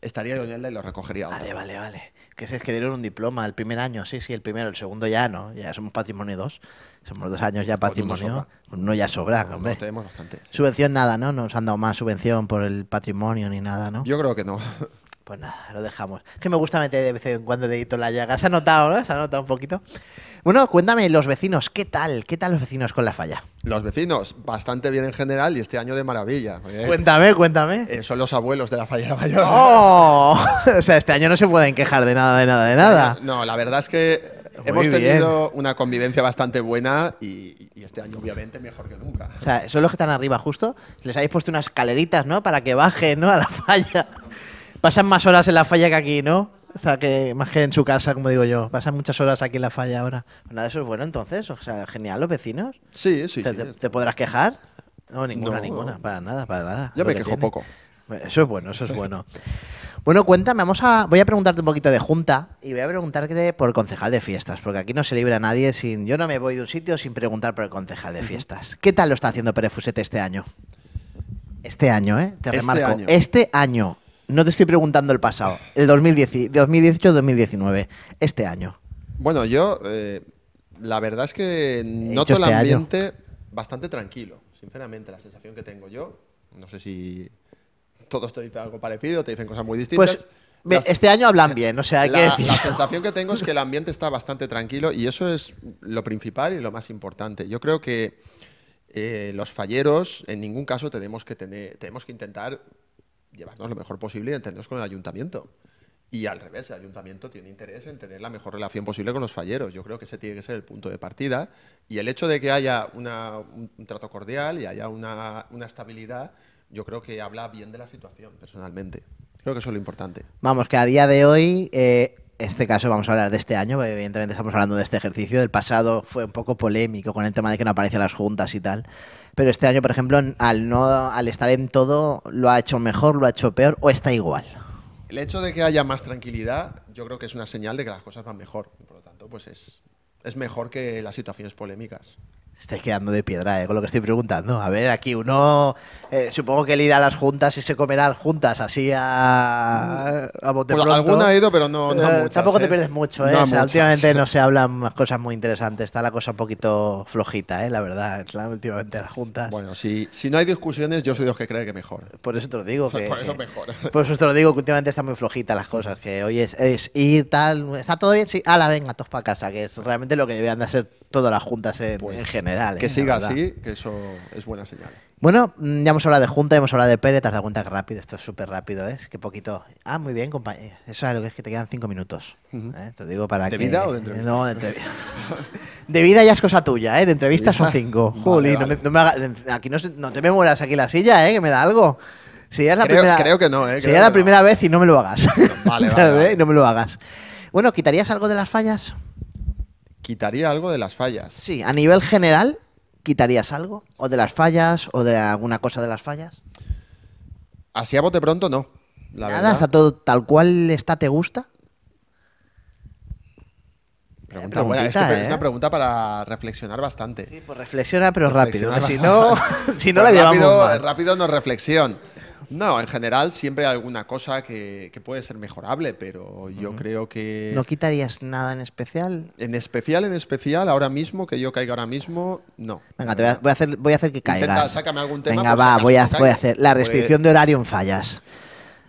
estaría yo en él y lo recogería. Vale, vale, vale que es que dieron un diploma el primer año, sí, sí, el primero, el segundo ya no, ya somos patrimonio dos, somos dos años ya patrimonio, no, ya sobra, hombre. No tenemos bastante. Subvención nada, ¿no? No nos han dado más subvención por el patrimonio ni nada, ¿no? Yo creo que no. Pues nada, lo dejamos. Es que me gusta meter de vez en cuando dedito la llaga. Se ha notado, ¿no? Se ha notado un poquito. Bueno, cuéntame, los vecinos, ¿qué tal? ¿Qué tal los vecinos con la falla? Los vecinos, bastante bien en general y este año de maravilla. ¿eh? Cuéntame, cuéntame. Eh, son los abuelos de la fallera mayor. ¡Oh! o sea, este año no se pueden quejar de nada, de nada, de este nada. No, la verdad es que Hemos tenido una convivencia bastante buena y, y, este año, obviamente, mejor que nunca. O sea, son los que están arriba justo. Les habéis puesto unas escaleritas, ¿no? Para que bajen, ¿no? A la falla pasan más horas en la falla que aquí, ¿no? O sea, que más que en su casa, como digo yo. Pasan muchas horas aquí en la falla ahora. Nada, eso es bueno entonces. O sea, genial, los vecinos. Sí, sí. ¿Te, sí, te, podrás quejar? No, ninguna, ninguna. Para nada, para nada. Yo me quejo poco. Eso es bueno, eso es bueno. Bueno, cuéntame, vamos a, voy a preguntarte un poquito de junta y voy a preguntarte por concejal de fiestas, porque aquí no se libra nadie sin... Yo no me voy de un sitio sin preguntar por el concejal de fiestas. ¿Qué tal lo está haciendo Perefusete este año? Este año, ¿eh? Te este remarco. Año. Este año no te estoy preguntando el pasado, el 2018-2019, este año. Bueno, yo eh, la verdad es que noto el este ambiente bastante tranquilo, sinceramente, la sensación que tengo yo. No sé si todos te dicen algo parecido, te dicen cosas muy distintas. Pues, este año hablan bien, o sea, hay la, que la sensación que tengo es que el ambiente está bastante tranquilo y eso es lo principal y lo más importante. Yo creo que eh, los falleros en ningún caso tenemos que tener, tenemos que intentar llevarnos lo mejor posible y entendernos con el ayuntamiento. Y al revés, el ayuntamiento tiene interés en tener la mejor relación posible con los falleros. Yo creo que ese tiene que ser el punto de partida. Y el hecho de que haya un, trato cordial y haya una, una, estabilidad, yo creo que habla bien de la situación, personalmente. Creo que eso es lo importante. Vamos, que a día de hoy, eh, este caso vamos a hablar de este año, evidentemente estamos hablando de este ejercicio. Del pasado fue un poco polémico con el tema de que no aparecen las juntas y tal pero este año, por ejemplo, al estar en todo, lo ha hecho mejor, lo ha hecho peor o está igual. El hecho de que haya más tranquilidad, yo creo que es una señal de que las cosas van mejor. Por lo tanto, pues es mejor que las situaciones polémicas. Estáis quedando de piedra, ¿eh? Con lo que estoy preguntando. A ver, aquí uno. Eh, supongo que él irá a las juntas y se comerá juntas así a. a Alguna ha ido, pero no, eh, Tampoco te ¿eh? pierdes mucho, ¿eh? últimamente no se hablan cosas muy interesantes. Está la cosa un poquito flojita, ¿eh? La verdad. últimamente las juntas. Bueno, si, si no hay discusiones, yo soy de los que cree que mejor. Por eso te lo digo. Que, por eso mejor. Por eso te lo digo, que últimamente están muy flojitas las cosas. Que hoy es, es ir tal. ¿Está todo bien? Sí. la venga, todos para casa, que es realmente lo que debían de hacer todas las juntas en, pues, general. Que ¿eh? siga así, que eso es buena señal. Bueno, mm, ya hemos hablado de Junta, hemos hablado de Pérez, te has dado cuenta que rápido, esto es súper rápido, ¿eh? Que poquito. Ah, muy bien, compañero. Eh, eso es lo que es que te quedan cinco minutos. ¿eh? Te digo para ¿De vida o de entrevista? No, de entrevista. de vida ya es cosa tuya, ¿eh? De entrevistas son cinco. Juli, No, me, aquí no, no te me mueras aquí la silla, ¿eh? Que me da algo. Si creo, que no, ¿eh? Si la primera vez y no me lo hagas. Vale, no me lo hagas. Bueno, ¿quitarías algo de las fallas? quitaría algo de las fallas. Sí, a nivel general, ¿quitarías algo? ¿O de las fallas? ¿O de alguna cosa de las fallas? Así a bote pronto, no. Nada, hasta todo tal cual está, ¿te gusta? Eh, pregunta buena. Es, una ¿eh? pregunta para reflexionar bastante. Sí, pues reflexiona, pero rápido. Si no, si no la llevamos. rápido no reflexión. No, en general siempre hay alguna cosa que, puede ser mejorable, pero yo creo que... ¿No quitarías nada en especial? En especial, en especial, ahora mismo, que yo caiga ahora mismo, no. Venga, te voy, a, hacer, voy a hacer que caiga. sácame algún tema. Venga, pues, va, voy a, hacer la pues, restricción de horario en fallas.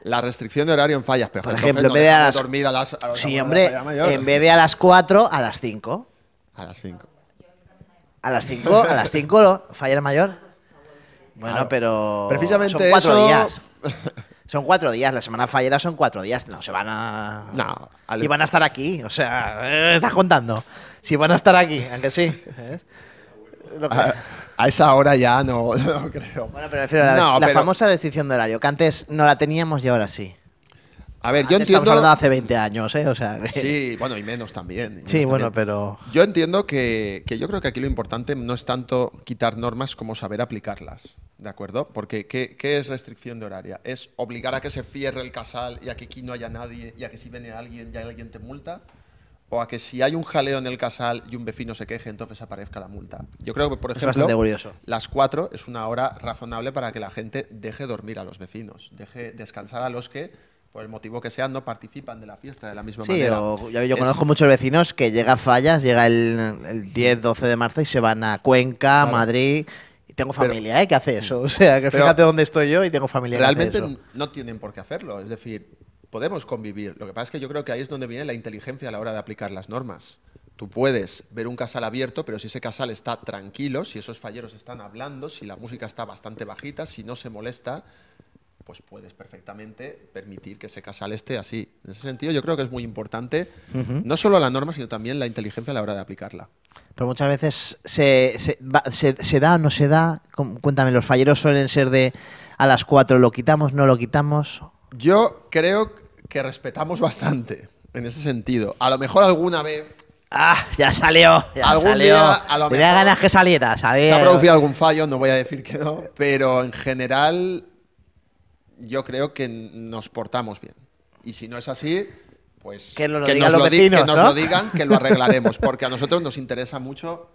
La restricción de horario en fallas, pero por ejemplo, en vez de a las... dormir a las, en vez de a las 4, a las 5. A las 5. A las 5, a las 5, falla mayor. Bueno, pero. Precisamente son cuatro días. Son cuatro días, la semana fallera son cuatro días. No, se van a. No, Y van a estar aquí, o sea, está eh, estás contando. Si van a estar aquí, aunque sí. a, esa hora ya no, creo. Bueno, pero refiero la, famosa restricción de horario, que antes no la teníamos y ahora sí. A ver, yo entiendo. Estamos hablando hace 20 años, ¿eh? Sí, bueno, y menos también. sí, bueno, pero. Yo entiendo que, que, yo creo que aquí lo importante no es tanto quitar normas como saber aplicarlas. ¿De acuerdo? Porque ¿qué, ¿qué, es restricción de horaria? ¿Es obligar a que se cierre el casal y a que aquí no haya nadie y a que si viene alguien ya alguien te multa? ¿O a que si hay un jaleo en el casal y un vecino se queje, entonces aparezca la multa? Yo creo que, por ejemplo, las 4 es una hora razonable para que la gente deje dormir a los vecinos, deje descansar a los que por el motivo que sean, no participan de la fiesta de la misma manera. yo, yo conozco muchos vecinos que llega Fallas, llega el, 10, 12 de marzo y se van a Cuenca, a Madrid, tengo familia hay ¿eh? que hace eso. O sea, que fíjate dónde estoy yo y tengo familia realmente no tienen por qué hacerlo. Es decir, podemos convivir. Lo que pasa es que yo creo que ahí es donde viene la inteligencia a la hora de aplicar las normas. Tú puedes ver un casal abierto, pero si ese casal está tranquilo, si esos falleros están hablando, si la música está bastante bajita, si no se molesta, pues puedes perfectamente permitir que ese casal esté así. En ese sentido, yo creo que es muy importante no solo la norma, sino también la inteligencia a la hora de aplicarla. Pero muchas veces se, da o no se da. Cuéntame, los falleros suelen ser de a las cuatro? ¿lo quitamos, no lo quitamos? Yo creo que respetamos bastante en ese sentido. A lo mejor alguna vez Ah, ya salió, Día, a lo mejor, Me ganas que saliera, ¿sabes? Se ha producido algún fallo, no voy a decir que no, pero en general yo creo que nos portamos bien. Y si no es así, pues que, lo nos, los lo, vecinos, que nos lo digan, que lo arreglaremos, porque a nosotros nos interesa mucho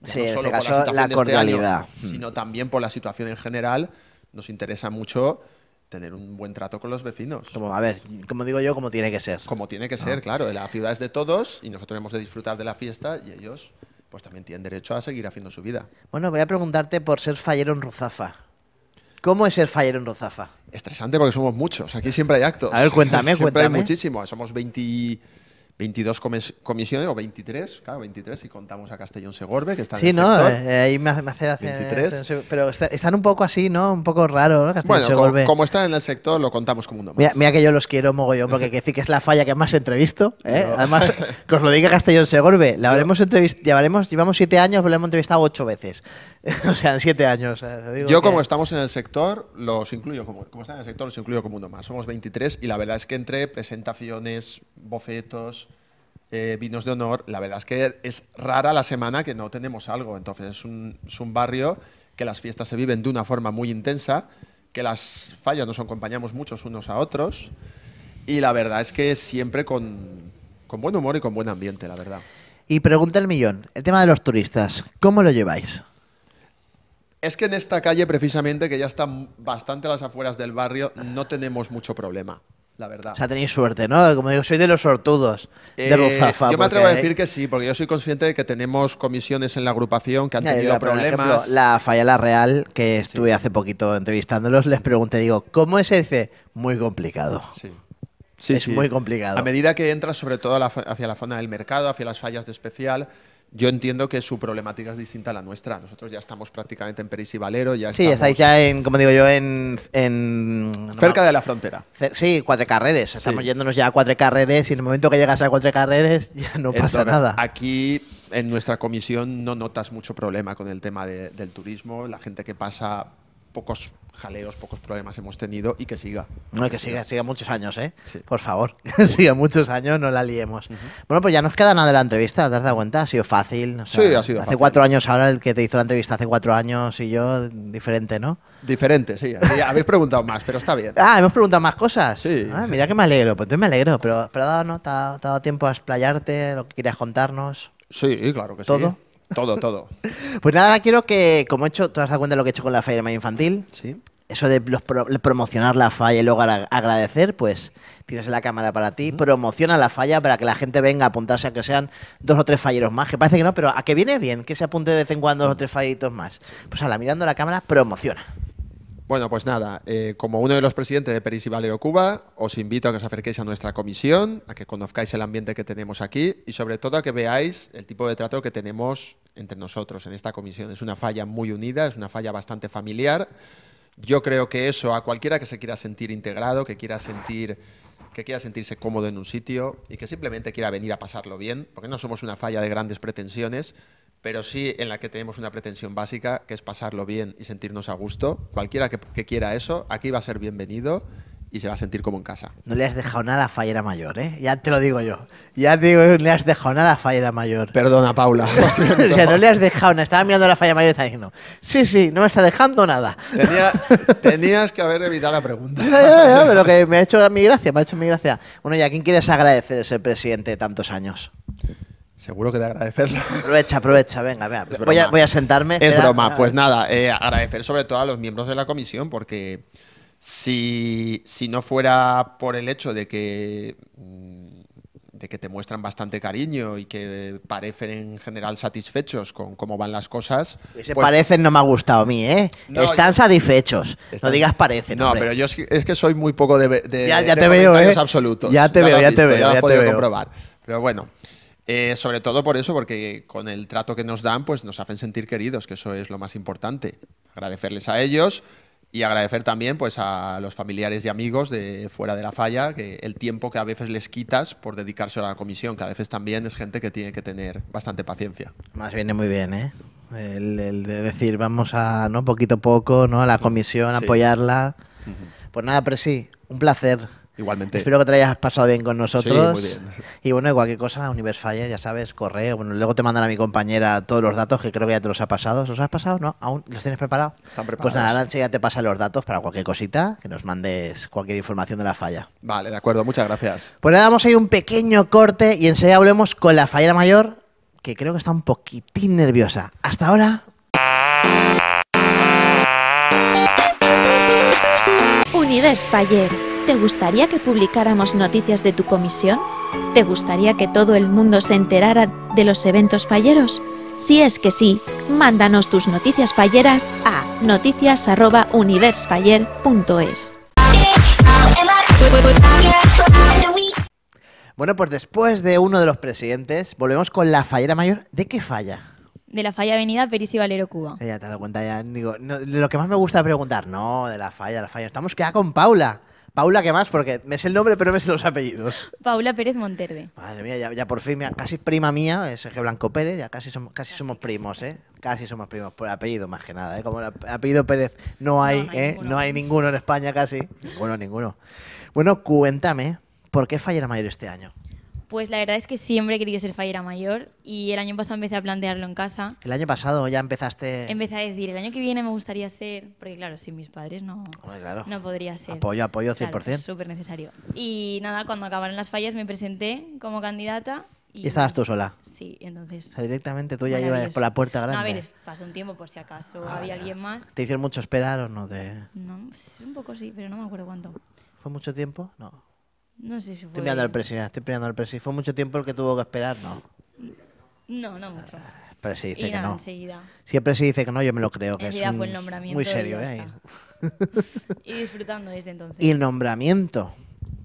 no solo este por la, este cordialidad, hmm. sino también por la situación en general, nos interesa mucho tener un buen trato con los vecinos. Como, a ver, como digo yo, como tiene que ser. Como tiene que ah. ser, claro. La ciudad es de todos y nosotros hemos de disfrutar de la fiesta y ellos pues también tienen derecho a seguir haciendo su vida. Bueno, voy a preguntarte por ser fallero en Ruzafa. ¿Cómo es el fire en Rozafa? Estresante porque somos muchos. Aquí siempre hay actos. A ver, cuéntame, siempre Hay muchísimos. Somos 20 22 comisiones o 23, claro, 23 si contamos a Castellón Segorbe, que está en el sector. Sí, eh, ¿no?... ahí me hace, 23. Eh, pero están un poco así, ¿no? Un poco raro, ¿no? Castellón bueno, como, están en el sector, lo contamos como uno más. Mira, que yo los quiero mogollón, porque que decir que es la falla que más entrevisto. ¿eh? Además, que os lo diga Castellón Segorbe, la llevaremos, llevamos siete años, lo hemos entrevistado ocho veces. o sea, en siete años. yo, como estamos en el sector, los incluyo como, como están en el sector, los incluyo como uno más. Somos 23 y la verdad es que entre presentaciones, bofetos, eh, vinos de honor, la verdad es que es rara la semana que no tenemos algo. Entonces es un, barrio que las fiestas se viven de una forma muy intensa, que las fallas nos acompañamos muchos unos a otros y la verdad es que siempre con, buen humor y con buen ambiente, la verdad. Y pregunta el millón, el tema de los turistas, ¿cómo lo lleváis? Es que en esta calle, precisamente, que ya están bastante a las afueras del barrio, no tenemos mucho problema la verdad. O sea, tenéis suerte, ¿no? Como digo, soy de los sortudos, de eh, Yo me atrevo a decir que sí, porque yo soy consciente de que tenemos comisiones en la agrupación que han tenido problemas. la falla La Real, que estuve hace poquito entrevistándolos, les pregunté, digo, ¿cómo es ese? Muy complicado. Sí. Sí, es muy complicado. A medida que entras, sobre todo hacia la zona del mercado, hacia las fallas de especial, yo entiendo que su problemática es distinta a la nuestra. Nosotros ya estamos prácticamente en Peris y Valero, ya Sí, estáis ya en, como digo yo, en... Cerca de la frontera. sí, cuatro carreras. Estamos yéndonos ya a cuatro carreras y en el momento que llegas a cuatro carreras ya no pasa nada. Aquí, en nuestra comisión, no notas mucho problema con el tema del turismo. La gente que pasa pocos jaleos, pocos problemas hemos tenido y que siga. No, que siga, siga muchos años, ¿eh? Por favor, siga muchos años, no la liemos. Bueno, pues ya nos queda nada de la entrevista, ¿te has dado cuenta? Ha sido fácil. sí, ha sido Hace cuatro años ahora el que te hizo la entrevista, hace cuatro años y yo, diferente, ¿no? Diferente, sí. Habéis preguntado más, pero está bien. Ah, hemos preguntado más cosas. Sí. Ah, mira que me alegro, pues tú me alegro, pero, pero ¿no? ¿Te ha, dado tiempo a explayarte, lo que querías contarnos? Sí, claro que sí. ¿Todo? Todo, todo. Pues nada, quiero que, como he hecho, tú has dado cuenta de lo que he hecho con la falla Fireman infantil. Sí. Eso de promocionar la falla y luego agradecer, pues tienes la cámara para ti, promociona la falla para que la gente venga a apuntarse a que sean dos o tres falleros más, que parece que no, pero a que viene bien, que se apunte de vez en cuando dos o tres fallitos más. Pues a la mirando la cámara, promociona. Bueno, pues nada, eh, como uno de los presidentes de Peris y Valero Cuba, os invito a que os acerquéis a nuestra comisión, a que conozcáis el ambiente que tenemos aquí y sobre todo a que veáis el tipo de trato que tenemos entre nosotros en esta comisión. Es una falla muy unida, es una falla bastante familiar. Yo creo que eso a cualquiera que se quiera sentir integrado, que quiera sentir que quiera sentirse cómodo en un sitio y que simplemente quiera venir a pasarlo bien, porque no somos una falla de grandes pretensiones, pero sí en la que tenemos una pretensión básica, que es pasarlo bien y sentirnos a gusto. Cualquiera que, que quiera eso, aquí va a ser bienvenido y se va a sentir como en casa. No le has dejado nada a la fallera mayor, ¿eh? Ya te lo digo yo. Ya te digo, no le has dejado nada a la fallera mayor. Perdona, Paula. no le has dejado nada. Estaba mirando a la fallera mayor y estaba diciendo, sí, sí, no me está dejando nada. tenías que haber evitado la pregunta. pero que me ha hecho mi gracia, me ha hecho mi gracia. Bueno, ¿y a quién quieres agradecer ser presidente de tantos años? Seguro que te agradecerlo. Aprovecha, aprovecha, venga, venga. Pues voy, a, sentarme. Es broma, pues ah. nada, eh, agradecer sobre todo a los miembros de la comisión porque si, no fuera por el hecho de que, mm, de que te muestran bastante cariño y que parecen en general satisfechos con cómo van las cosas. Ese pues parecen no me ha gustado a mí, ¿eh? están satisfechos. no digas parecen. No, pero yo es que, soy muy poco de. ya, ya te veo, ¿eh? Ya te veo, ya, te veo, ya, te veo. comprobar. Pero bueno. Eh, sobre todo por eso, porque con el trato que nos dan, pues nos hacen sentir queridos, que eso es lo más importante. Agradecerles a ellos y agradecer también pues, a los familiares y amigos de fuera de la falla que el tiempo que a veces les quitas por dedicarse a la comisión, que a veces también es gente que tiene que tener bastante paciencia. Más viene muy bien, ¿eh? El, de decir, vamos a, ¿no? Poquito a poco, ¿no? A la comisión, apoyarla. Pues nada, pero sí, un placer. Igualmente. Espero que te hayas pasado bien con nosotros. Sí, muy bien. Y bueno, cualquier cosa, Fire, ya sabes, correo. Bueno, luego te mandan a mi compañera todos los datos que creo que ya te los ha pasado. ¿Los has pasado? ¿No? ¿Aún los tienes preparados? Están pues preparados. Pues nada, Lance ya te pasa los datos para cualquier cosita, que nos mandes cualquier información de la falla. Vale, de acuerdo, muchas gracias. Pues nada, vamos a un pequeño corte y enseguida volvemos con la fallera mayor, que creo que está un poquitín nerviosa. Hasta ahora. Universe Faller ¿Te gustaría que publicáramos noticias de tu comisión? ¿Te gustaría que todo el mundo se enterara de los eventos falleros? Si es que sí, mándanos tus noticias falleras a noticias.universfaller.es. Bueno, pues después de uno de los presidentes, volvemos con la fallera mayor. ¿De qué falla? De la falla avenida Peris y Valero Cuba. Ya te has dado cuenta, ya. Digo, de lo que más me gusta preguntar, no, de la falla, la falla. Estamos ya con Paula. Paula, ¿qué más? Porque me sé el nombre, pero me sé los apellidos. Paula Pérez Monterde. Madre mía, ya, por fin, casi prima mía, es eh, eje Blanco Pérez, ya casi somos, casi, somos primos, ¿eh? Casi somos primos, por apellido más que nada, ¿eh? Como el apellido Pérez no hay, ¿eh? No hay ninguno en España casi. Ninguno, ninguno. Bueno, cuéntame, ¿por qué falla mayor este año? Pues la verdad es que siempre he querido ser fallera mayor y el año pasado empecé a plantearlo en casa. ¿El año pasado ya empezaste...? Empecé a decir, el año que viene me gustaría ser... Porque claro, sin mis padres no, no podría ser. Apoyo, apoyo 100%. Claro, Súper pues necesario. Y nada, cuando acabaron las fallas me presenté como candidata y, estabas tú sola? Sí, entonces... O sea, directamente tú ya ibas por la puerta grande. a ver, pasó un tiempo por si acaso ah, había alguien más. ¿Te hicieron mucho esperar o no? de. No, pues un poco sí, pero no me acuerdo cuánto. ¿Fue mucho tiempo? No. No sé si fue. Estoy mirando al presi, estoy al presi. Fue mucho tiempo el que tuvo que esperar, ¿no? No, no mucho. Ah, pero se dice que no. dice que no, yo me lo creo. Que fue el nombramiento. Muy serio, ¿eh? y disfrutando desde entonces. Y el nombramiento.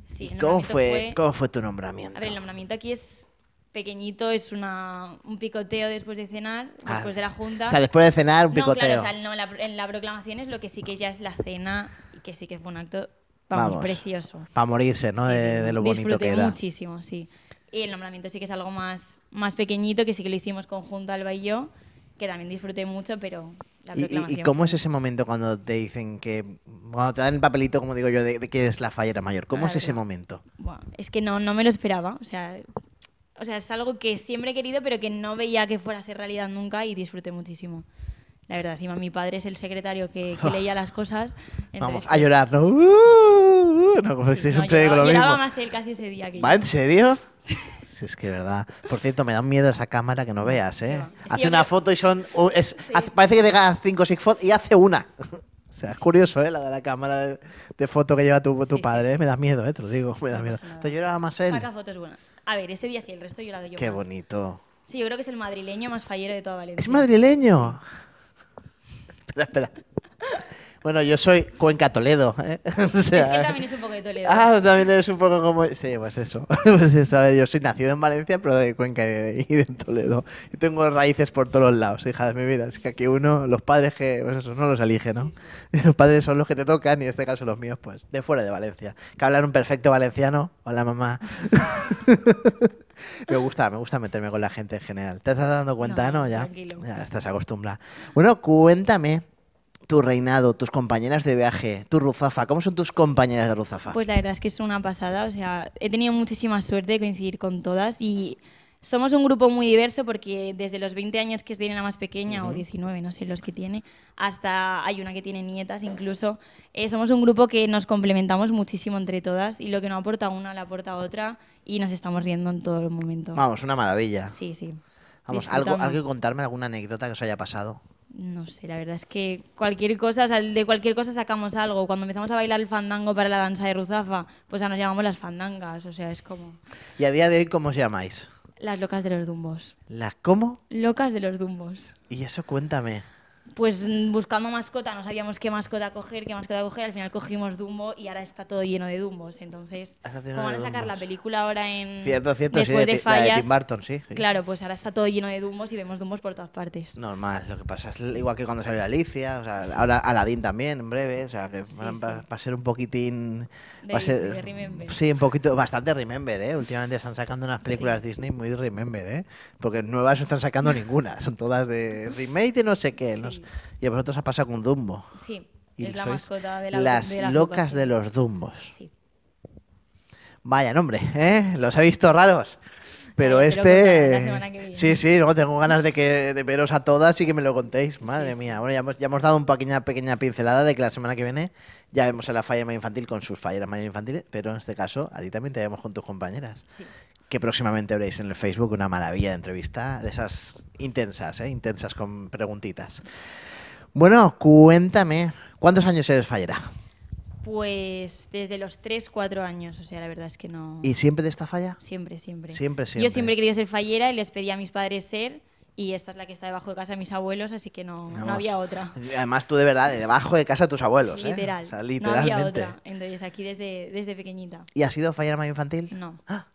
Sí, el ¿Cómo, fue, ¿Cómo fue tu nombramiento? A ver, el nombramiento aquí es pequeñito, es una, un picoteo después de cenar, ah. después de la junta. O sea, después de cenar, un no, picoteo. Claro, o sea, no, en la proclamación es lo que sí que ya es la cena y que sí que fue un acto Vamos, precioso. Para morirse, ¿no? de, lo bonito que era. muchísimo, sí. Y el nombramiento sí que es algo más, más pequeñito, que sí que lo hicimos conjunto Alba y yo, que también disfruté mucho, pero la ¿Y, ¿Y, cómo es ese momento cuando te dicen que... Cuando te dan el papelito, como digo yo, de, que eres la fallera mayor. ¿Cómo es ese momento? es que no, no me lo esperaba. O sea, o sea, es algo que siempre he querido, pero que no veía que fuera a ser realidad nunca y disfruté muchísimo. La verdad, encima mi padre es el secretario que, leía las cosas. Vamos, a pues llorar, ¿no? Uh, no, como si siempre no, digo lo mismo. Lloraba más él casi ese día que ¿Va, en serio? Sí. es que es verdad. Por cierto, me da miedo esa cámara que no veas, ¿eh? hace una foto y son... Es, parece que te ganas cinco o seis fotos y hace una. o sea, es curioso, ¿eh? La de la cámara de, foto que lleva tu, tu padre. ¿eh? Me da miedo, ¿eh? Te lo digo, me da miedo. Te lloraba más él. Saca fotos buenas. A ver, ese día sí, el resto lloraba yo Qué bonito. Sí, yo creo que es el madrileño más fallero de toda Valencia. ¿Es madrileño? espera, Bueno, yo soy Cuenca Toledo. ¿eh? es que también es un poco de Toledo. Ah, también es un poco como. Sí, pues eso. Pues yo soy nacido en Valencia, pero de Cuenca y de, Toledo. y tengo raíces por todos lados, hija de mi vida. Es que aquí uno, los padres que. Pues eso, no los elige, ¿no? Los padres son los que te tocan y en este caso los míos, pues de fuera de Valencia. Que hablan un perfecto valenciano. Hola, mamá. me gusta, me gusta meterme con la gente en general. ¿Te estás dando cuenta, no? Ya, ya estás acostumbrada. Bueno, cuéntame tu reinado, tus compañeras de viaje, tu Ruzafa? ¿Cómo son tus compañeras de Ruzafa? Pues la verdad es que es una pasada, o sea, he tenido muchísima suerte de coincidir con todas y somos un grupo muy diverso porque desde los 20 años que tiene la más pequeña, o 19, no sé los que tiene, hasta hay una que tiene nietas incluso, eh, somos un grupo que nos complementamos muchísimo entre todas y lo que no aporta una la aporta otra y nos estamos riendo en todo momento. Vamos, una maravilla. Sí, sí. Vamos, ¿algo, que contarme, alguna anécdota que os haya pasado? No sé, la verdad es que cualquier cosa, de cualquier cosa sacamos algo. Cuando empezamos a bailar el fandango para la danza de Ruzafa, pues ya nos llamamos las fandangas, o sea, es como... ¿Y a día de hoy cómo os llamáis? Las locas de los Dumbos. ¿Las cómo? Locas de los Dumbos. Y eso cuéntame pues mm, buscando mascota, no sabíamos qué mascota coger, qué mascota coger, al final cogimos Dumbo y ahora está todo lleno de Dumbos, entonces ¿Cómo van a sacar la película ahora en cierto, cierto, sí, de, la de Tim Burton, sí, Claro, pues ahora está todo lleno de Dumbos y vemos Dumbos por todas partes. Normal, lo que pasa es igual que cuando salió Alicia, o sea, ahora Aladdin también en breve, o sea, que va, a ser un poquitín va Sí, un poquito bastante Remember, eh, últimamente están sacando unas películas Disney muy de Remember, eh, porque nuevas no están sacando ninguna, son todas de remake y no sé qué, no sé y a vosotros ha pasado con Dumbo. Sí, es la mascota de la Las locas de los Dumbos. Sí. Vaya nombre, ¿eh? Los he visto raros. Pero este. Sí, sí, luego tengo ganas de, que, de veros a todas y que me lo contéis. Madre mía. Bueno, ya hemos, ya hemos dado una pequeña, pequeña pincelada de que la semana que viene ya vemos a la falla infantil con sus falleras infantiles, pero en este caso a ti también te vemos con tus compañeras. Sí que próximamente veréis en el Facebook una maravilla de entrevista, de esas intensas, ¿eh? intensas con preguntitas. Bueno, cuéntame, ¿cuántos años eres fallera? Pues desde los 3, 4 años, o sea, la verdad es que no... ¿Y siempre de esta falla? Siempre, siempre. Siempre, siempre. Yo siempre quería ser fallera y les pedí a mis padres ser y esta es la que está debajo de casa de mis abuelos, así que no, no había otra. Además tú de verdad, debajo de casa de tus abuelos, ¿eh? literal, literalmente. No había otra, entonces aquí desde, desde pequeñita. ¿Y has sido fallera más infantil? No. ¡Ah!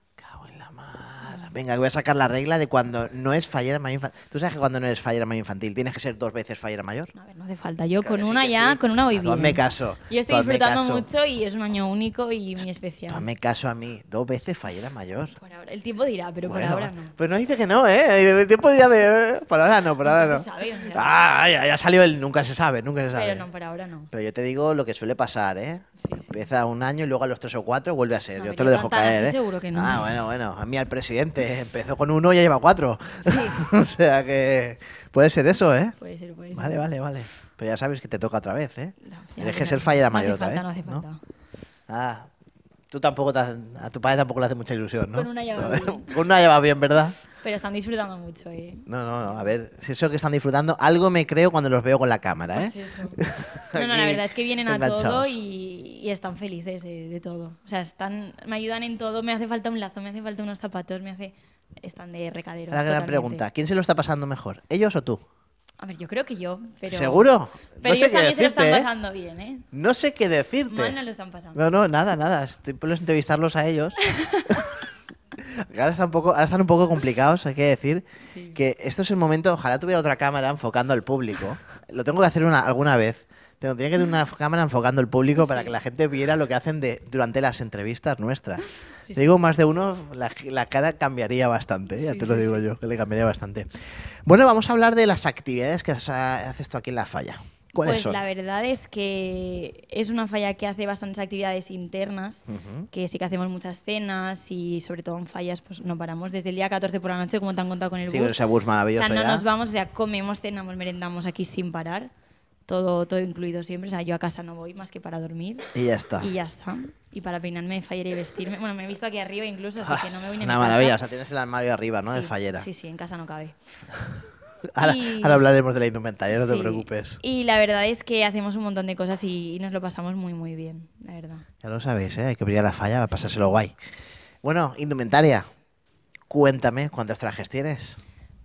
venga, voy a sacar la regla de cuando no es fallera mayor infantil. Tú sabes que cuando no eres fallera mayor infantil tienes que ser dos veces fallera mayor. A ver, no hace falta. Yo con una ya, con una hoy bien. Hazme caso. Yo estoy disfrutando mucho y es un año único y muy especial. Hazme caso a mí, dos veces fallera mayor. Por ahora, el tiempo dirá, pero por ahora no. Pues no dice que no, ¿eh? El tiempo dirá, pero por ahora no, por ahora no. Se sabe, Ah, ya, ya, salió el nunca se sabe, nunca se sabe. Pero no, por ahora no. Pero yo te digo lo que suele pasar, ¿eh? Empieza un año y luego a los tres o cuatro vuelve a ser. Yo te lo dejo caer. ¿eh? Seguro que no. Ah, bueno, bueno. A mí al presidente empezó con uno y ya lleva cuatro. Sí. o sea que puede ser eso, ¿eh? Puede ser, puede ser. Vale, vale, vale. Pero ya sabes que te toca otra vez, ¿eh? Tienes que ser fallera mayor otra Ah, Tú tampoco a tu padre tampoco le hace mucha ilusión, ¿no? Con una llave bien. Con una bien, ¿verdad? Pero están disfrutando mucho. eh. No, no, no. A ver, si eso que están disfrutando, algo me creo cuando los veo con la cámara, ¿eh? no, no, la verdad es que vienen a todo y, están felices de, todo. O sea, están, me ayudan en todo. Me hace falta un lazo, me hace falta unos zapatos, me hace. Están de recadero. La gran pregunta: ¿quién se lo está pasando mejor? ¿Ellos o tú? A ver, yo creo que yo, pero... ¿Seguro? Pero no sé ellos qué también decirte, se están ¿eh? pasando bien, ¿eh? No sé qué decirte. no lo están pasando. No, no, nada, nada. Estoy por entrevistarlos a ellos. ahora, están un poco, complicados, hay que decir. Que esto es el momento, ojalá tuviera otra cámara enfocando al público. Lo tengo que hacer una, alguna vez. Tenía que tener una cámara enfocando el público para que la gente viera lo que hacen de, durante las entrevistas nuestras. te digo, más de uno, la, cara cambiaría bastante, ya te lo digo yo, que le cambiaría bastante. Bueno, vamos a hablar de las actividades que haces tú aquí en La Falla. ¿Cuáles pues la verdad es que es una falla que hace bastantes actividades internas, que sí que hacemos muchas cenas y sobre todo en fallas pues no paramos. Desde el día 14 por la noche, como te han contado con el bus. Sí, ese bus maravilloso. O sea, no nos vamos, o sea, comemos, cenamos, merendamos aquí sin parar todo, todo incluido siempre. O sea, yo a casa no voy más que para dormir. Y ya está. Y ya está. Y para peinarme fallera y vestirme. Bueno, me he visto aquí arriba incluso, así que no me voy ni a ah, maravilla, o sea, tienes el armario arriba, ¿no? de fallera. Sí, sí, en casa no cabe. ahora, hablaremos de la indumentaria, no te preocupes. Y la verdad es que hacemos un montón de cosas y, nos lo pasamos muy, muy bien, la verdad. Ya lo sabéis, ¿eh? hay que abrir la falla para pasárselo guay. Bueno, indumentaria, cuéntame cuántos trajes tienes.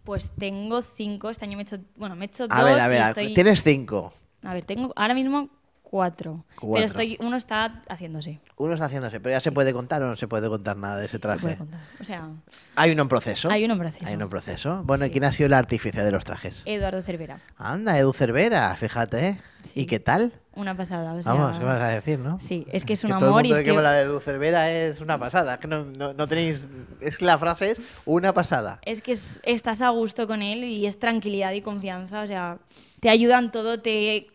Pues tengo cinco, este año me he hecho, bueno, me he hecho a dos. Ver, a ver, y estoy... tienes cinco. A ver, tengo ahora mismo cuatro. Pero estoy, uno está haciéndose. Uno está haciéndose, pero ya se puede contar o no se puede contar nada de ese traje. Se puede contar. O sea, hay uno en proceso. Hay uno en proceso. Hay uno en proceso. Bueno, ¿quién ha sido el artífice de los trajes? Eduardo Cervera. Anda, Edu Cervera, fíjate. ¿Y qué tal? Una pasada. O sea, Vamos, ¿qué vas a decir, no? Sí, es que es un amor. y es que... la de Edu Cervera es una pasada. que no, tenéis. Es que la frase es una pasada. Es que estás a gusto con él y es tranquilidad y confianza. O sea, te ayudan todo, te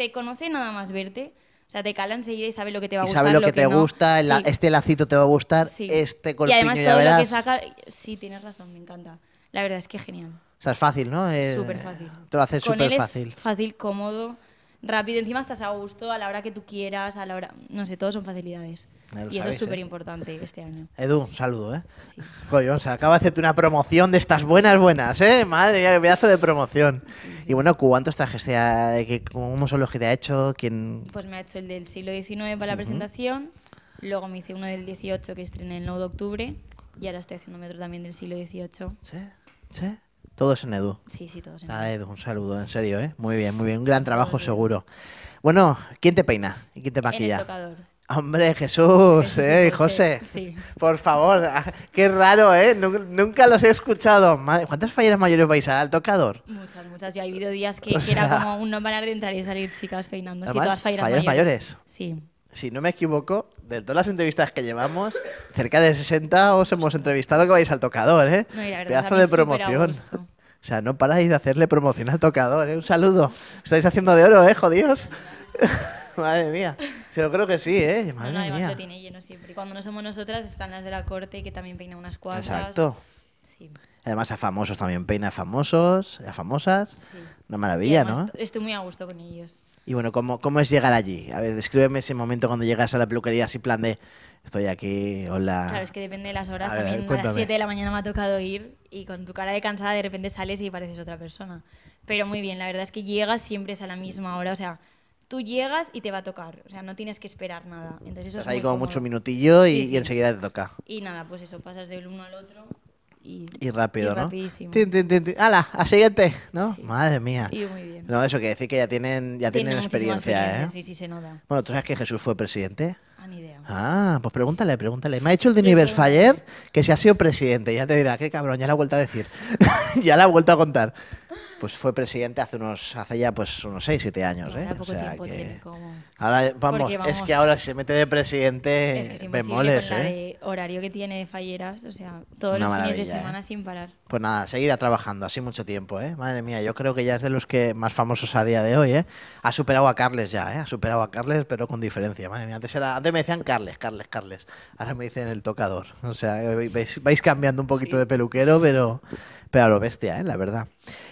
te conoce nada más verte. O sea, te cala enseguida y sabe lo que te va a gustar. Sabe lo, que, te gusta, este lacito te va a gustar, este colpiño Y además lo que saca... Sí, tienes razón, me encanta. La verdad es que genial. O sea, es fácil, ¿no? Es eh, súper fácil. Te lo hace súper fácil. fácil, cómodo rápido, encima estás a gusto a la hora que tú quieras, a la hora, no sé, todo son facilidades. y eso es súper ¿eh? importante este año. Edu, un saludo, ¿eh? Sí. Coño, se acaba de hacerte una promoción de estas buenas, buenas, ¿eh? Madre mía, qué pedazo de promoción. Y bueno, ¿cuántos trajes te ha, que, cómo son los que te ha hecho? ¿Quién? Pues me ha hecho el del siglo XIX para la presentación, luego me hice uno del XVIII que estrené el 9 de octubre, y ahora estoy haciéndome otro también del siglo XVIII. ¿Sí? ¿Sí? Todos en Edu. Sí, sí, todos en ah, Edu. un saludo, en serio, ¿eh? Muy bien, muy bien. Un gran trabajo, seguro. Bueno, ¿quién te peina y quién te maquilla? el tocador. Hombre, Jesús, ¿eh? José, Sí. por favor, ah, qué raro, ¿eh? Nunca los he escuchado. ¿Cuántas fallas mayores vais a dar al tocador? Muchas, muchas. Ya he habido días que, era como un no parar de entrar y salir chicas peinando sí todas falleras, mayores. Sí si no me equivoco, de todas las entrevistas que llevamos, cerca de 60 os hemos entrevistado que vais al tocador, ¿eh? Pedazo de promoción. O sea, no paráis de hacerle promoción al tocador, ¿eh? Un saludo. Estáis haciendo de oro, ¿eh? Jodíos. Madre mía. Yo creo que sí, ¿eh? tiene lleno siempre. cuando no somos nosotras, están las de la corte que también peinan unas cuantas. Exacto. Además a famosos también, peina a famosos, a famosas. Una maravilla, ¿no? Estoy muy a gusto con ellos. Y bueno, ¿cómo, ¿cómo es llegar allí? A ver, descríbeme ese momento cuando llegas a la peluquería así plan de estoy aquí, hola. Claro, es que depende de las horas. A También a las 7 de la mañana me ha tocado ir y con tu cara de cansada de repente sales y pareces otra persona. Pero muy bien, la verdad es que llegas siempre es a la misma hora, o sea, tú llegas y te va a tocar, o sea, no tienes que esperar nada. Entonces eso ahí como mucho minutillo y, y enseguida te toca. Y nada, pues eso, pasas del uno al otro y, rápido, ¿no? ¡Hala! ¡A siguiente! ¿No? Madre mía. No, eso quiere decir que ya tienen, ya tienen, experiencia, ¿eh? Sí, sí, se nota. Bueno, ¿tú sabes que Jesús fue presidente? Ah, ni idea. Ah, pues pregúntale, pregúntale. Me ha hecho el de Fire que si ha sido presidente. Ya te dirá, qué cabrón, ya la ha vuelto a decir. ya la ha vuelto a contar pues fue presidente hace unos hace ya pues unos 6, 7 años. ¿eh? O sea, que... ahora, vamos, es que ahora si se mete de presidente es que es ¿eh? horario que tiene de Falleras, o sea, todos los fines de ¿eh? semana sin parar. Pues nada, seguirá trabajando así mucho tiempo. ¿eh? Madre mía, yo creo que ya es de los que más famosos a día de hoy. ¿eh? Ha superado a Carles ya, ¿eh? ha superado a Carles, pero con diferencia. Madre mía, antes, era, antes me decían Carles, Carles, Carles. Ahora me dicen el tocador. O sea, vais, cambiando un poquito de peluquero, pero, pero a lo bestia, ¿eh? la verdad.